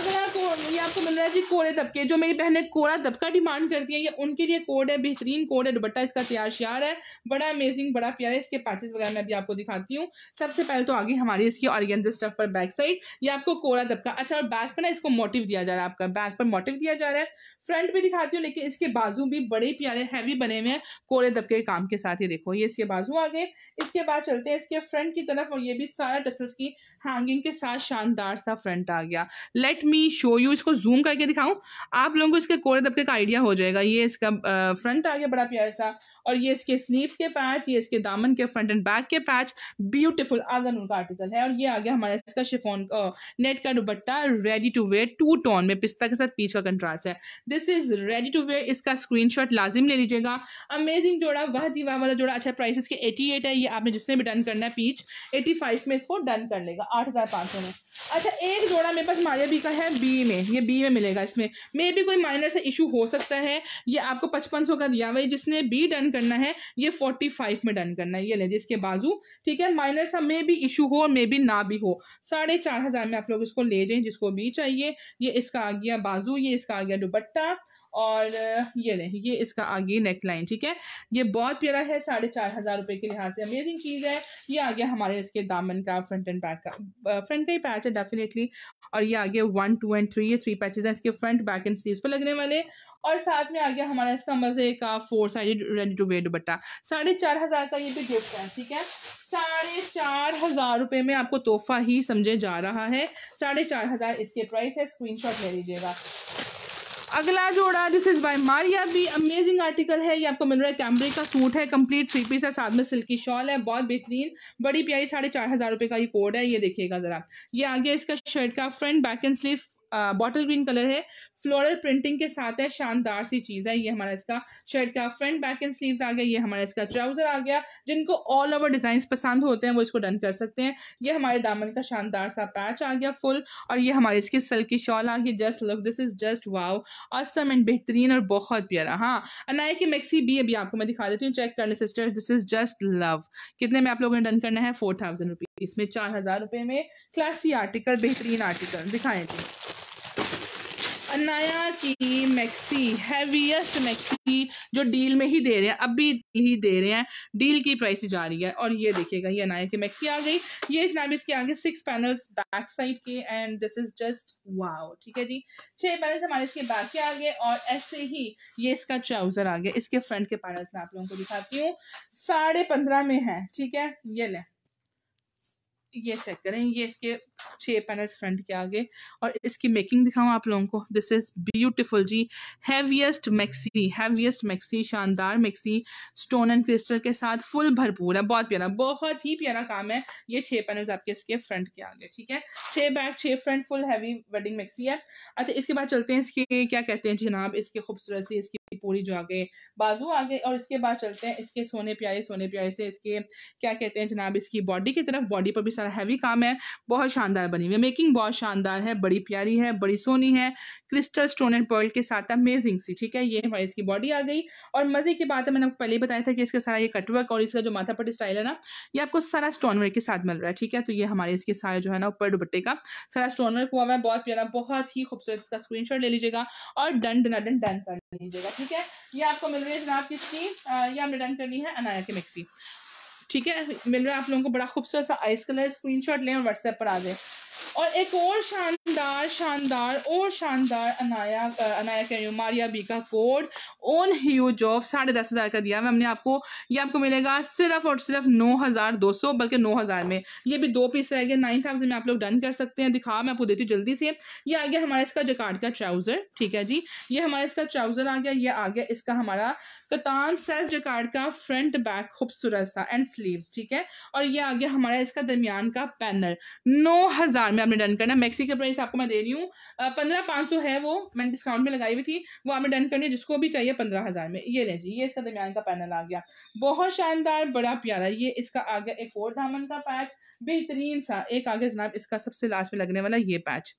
अगर आपको ये आपको मिल रहा है जी कोरे तबके जो मेरी बहनें कोरा तबका डिमांड करती हैं ये उनके लिए कोड है बेहतरीन कोड है दुपट्टा इसका तैयार शार है बड़ा अमेजिंग बड़ा प्यारा है इसके पैचेस वगैरह मैं भी आपको दिखाती हूँ सबसे पहले तो आगे हमारी इसकी ऑर्गेन्जा स्टफ पर बैक साइड ये आपको कोरा तबका अच्छा और बैक पर ना इसको मोटिव दिया जा रहा है आपका बैक पर मोटिव दिया जा रहा है फ्रंट भी दिखाती हूँ लेकिन इसके बाजू भी बड़े प्यारे हैवी बने हुए हैं कोरे दबके काम के साथ ही देखो ये इसके बाजू आ गए इसके बाद चलते हैं इसके फ्रंट की तरफ और ये भी सारा टसल्स की हैंगिंग के साथ शानदार सा फ्रंट आ गया लेट मी शो यू इसको जूम करके दिखाऊं आप लोगों को इसके कोरे दबके का आइडिया हो जाएगा ये इसका फ्रंट आ गया बड़ा प्यारा सा और ये इसके स्लीव के पैच ये इसके दामन के फ्रंट एंड बैक के पैच ब्यूटिफुल आगन उनका आर्टिकल है और ये आ गया हमारा इसका शिफोन नेट का dupatta ready to wear two tone में पिस्ता के साथ पीछ का कंट्रास्ट है this is ready to wear इसका स्क्रीनशॉट लाजिम ले लीजिएगा अमेजिंग जोड़ा वह जीवा वाला जोड़ा अच्छा प्राइस इसके 88 है ये आपने जिसने भी डन करना है पीच 85 में इसको डन कर लेगा 8500 में अच्छा एक जोड़ा मेरे पास माया बी का है बी में ये बी में मिलेगा इसमें मे भी कोई माइनर से इशू हो सकता है ये आपको पचपन सौ का दिया हुआ जिसने बी डन करना है ये फोर्टी फाइव में डन करना है ये ले जिसके बाजू ठीक है माइनर सा मे भी इशू हो मे भी ना भी हो साढ़े चार हज़ार में आप लोग इसको ले जाए जिसको बी चाहिए ये इसका आ गया बाजू ये इसका आ गया दुपट्टा आप और ये रहे ये इसका आगे नेक लाइन ठीक है ये बहुत प्यारा है साढ़े चार हज़ार रुपए के लिहाज से अमेजिंग चीज़ है ये आ गया हमारे इसके दामन का फ्रंट एंड बैक का फ्रंट का ही पैच है डेफिनेटली और ये आगे वन टू एंड थ्री ये थ्री पैचेस हैं इसके फ्रंट बैक एंड स्लीव पर लगने वाले और साथ में आ गया हमारा इसका मज़े का four side ready to wear dupatta साढ़े चार हज़ार का ये भी गिफ्ट है ठीक है साढ़े चार हज़ार रुपये में आपको तोहफा ही समझे जा रहा है साढ़े चार हज़ार इसके प्राइस है स्क्रीनशॉट ले लीजिएगा अगला जोड़ा दिस इज़ बाय मारिया भी अमेजिंग आर्टिकल है ये आपको मिल रहा है कैमरे का सूट है कंप्लीट थ्री पीस है साथ में सिल्की शॉल है बहुत बेहतरीन बड़ी प्यारी साढ़े चार हज़ार रुपए का ये कोड है ये देखिएगा ज़रा ये आ गया इसका शर्ट का front back and sleeve bottle green colour है फ्लोरल प्रिंटिंग के साथ है शानदार सी चीज़ है ये हमारा इसका शर्ट का फ्रंट बैक एंड स्लीव्स आ गया ये हमारा इसका ट्राउज़र आ गया जिनको ऑल ओवर डिज़ाइन पसंद होते हैं वो इसको डन कर सकते हैं ये हमारे दामन का शानदार सा पैच आ गया फुल और ये हमारे इसकी सल की शॉल आ गई just look this is just wow awesome and बेहतरीन और बहुत प्यारा हाँ अनाए की मैक्सी भी अभी आपको मैं दिखा देती हूँ चेक कर ले sisters this is just love कितने में आप लोगों ने डन करना है फोर थाउजेंड रुपीज़ इसमें चार हज़ार रुपये में क्लासी आर्टिकल बेहतरीन आर्टिकल दिखाए थे नया की मैक्सी हैवीएस्ट मैक्सी जो डील में ही दे रहे हैं अभी ही दे रहे हैं डील की प्राइस जा रही है और ये देखिएगा ये नया की मैक्सी आ गई ये जनाब इसके आगे सिक्स पैनल्स बैक साइड के and this is just wow ठीक है जी छह पैनल्स हमारे इसके बैक के आ गए और ऐसे ही ये इसका ट्राउजर आ गया इसके फ्रंट के पैनल्स मैं आप लोगों को दिखाती हूँ साढ़े में है ठीक है ये ले ये चेक करें ये इसके छह पैनल्स फ्रंट के आगे और इसकी मेकिंग दिखाऊं आप लोगों को दिस इज़ ब्यूटिफुल जी हैवीएस्ट मैक्सी हैवीएस्ट मैक्सी शानदार मैक्सी स्टोन एंड क्रिस्टल के साथ फुल भरपूर है बहुत प्यारा बहुत ही प्यारा काम है ये छह पैनल्स आपके इसके फ्रंट के आगे ठीक है छह बैक छह front full heavy wedding maxi है अच्छा इसके बाद चलते हैं इसके क्या कहते हैं जनाब इसकी खूबसूरत सी इसकी पूरी जो आगे बाजू आगे और इसके बाद चलते हैं इसके सोने प्यारे सोने प्यारे से इसके क्या कहते हैं जनाब इसकी बॉडी की तरफ बॉडी पर भी सारा हैवी काम है बहुत शान शानदार बनी हुई है मेकिंग बहुत शानदार है बड़ी प्यारी है बड़ी सोनी है क्रिस्टल स्टोन एंड पर्ल के साथ अमेजिंग सी ठीक है ये हमारी इसकी बॉडी आ गई और मजे की बात है मैंने आपको पहले ही बताया था कि इसका सारा ये कटवर्क और इसका जो माथापट स्टाइल है ना ये आपको सारा स्टोनवेयर के साथ मिल रहा है ठीक है तो ये हमारे इसके सारे जो है ना ऊपर दुपट्टे का सारा स्टोनवेयर हुआ हुआ है बहुत प्यारा बहुत ही खूबसूरत इसका स्क्रीन ले लीजिएगा और डन डन डन डन कर लीजिएगा ठीक है ये आपको मिल रही है जनाब किसकी ये हमने डन करनी है अनाया की मिक्सी ठीक है मिल रहा है आप लोगों को बड़ा खूबसूरत सा आइस कलर स्क्रीनशॉट लें और व्हाट्सएप पर आ जाए और एक और शानदार शानदार और शानदार अनाया अनाया कह रही हूँ मारिया बी का कोड ओन ह्यूज ऑफ साढ़े दस हज़ार का दिया है हमने आपको ये आपको मिलेगा सिर्फ और सिर्फ नौ हज़ार दो सौ बल्कि नौ हज़ार में ये भी दो पीस रह गए नाइन थाउजेंड में आप लोग डन कर सकते हैं दिखा मैं आपको देती हूँ जल्दी से ये आ गया हमारा इसका जकार्ड का ट्राउज़र ठीक है जी ये हमारा इसका ट्राउज़र आ गया ये आ गया इसका हमारा कतान सेल्फ जकार्ड का फ्रंट बैक खूबसूरत सा एंड स्लीव ठीक है और ये आ गया हमारा इसका दरमियान का पैनल नौ हज़ार चार हाँ, में आपने डन करना मैक्सी का प्राइस आपको मैं दे रही हूँ पंद्रह पाँच सौ है वो मैंने डिस्काउंट में लगाई हुई थी वो आपने डन करनी है जिसको भी चाहिए पंद्रह हज़ार में ये लें जी ये इसका दरमियान का पैनल आ गया बहुत शानदार बड़ा प्यारा ये इसका आ गया एक और दामन का पैच बेहतरीन सा एक आगे जनाब इसका सबसे लास्ट में लगने वाला ये पैच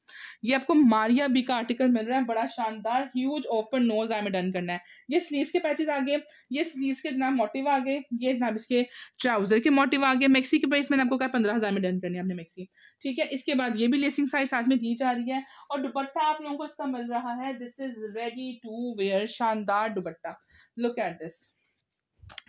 ये आपको मारिया बी का आर्टिकल मिल रहा है बड़ा शानदार ह्यूज ओपन नोज में डन करना है ये स्लीव्स के पैचेज आ गए ये स्लीव्स के जनाब मोटिव आ गए ये जनाब इसके ट्राउजर के मोटिव आ गए मैक्सी के प्राइस मैंने आपको कहा पंद्रह हज़ार में डन करनी है आपने मैक्सी ठीक है इसके बाद ये भी लेसिंग साइज साथ में दी जा रही है और दुपट्टा आप लोगों को इसका मिल रहा है this is ready to wear शानदार dupatta look at this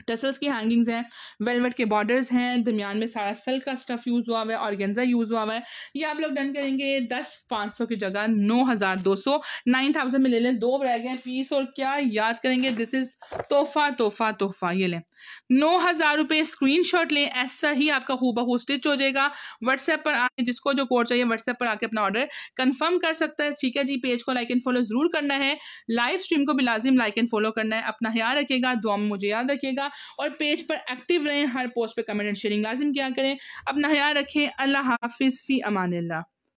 tassels की हैंगिंग्स हैं वेलवेट के बॉर्डर्स हैं दरमियान में सारा सिल्क का स्टफ़ यूज़ हुआ हुआ है ऑर्गेन्जा यूज़ हुआ हुआ है ये आप लोग डन करेंगे दस पाँच सौ की जगह नौ हज़ार दो सौ नाइन थाउजेंड में ले लें दो रह गए पीस और क्या याद करेंगे दिस इज़ तोहफा तोहफा तोहफा ये लें नौ हज़ार रुपये स्क्रीन शॉट लें ऐसा ही आपका खूबा स्टिच हो जाएगा व्हाट्सएप पर आके जिसको जो कोड चाहिए व्हाट्सएप पर आके अपना ऑर्डर कंफर्म कर सकता है ठीक है जी पेज को लाइक एंड फॉलो ज़रूर करना है लाइव स्ट्रीम को भी लाजिम लाइक एंड फॉलो करना है अपना ख्याल रखेगा दुआ में मुझे याद रखेगा और पेज पर एक्टिव रहें हर पोस्ट पर कमेंट एंड शेयरिंग लाजिम किया करें अपना ख्याल रखें अल्लाह हाफिज़ फ़ी अमान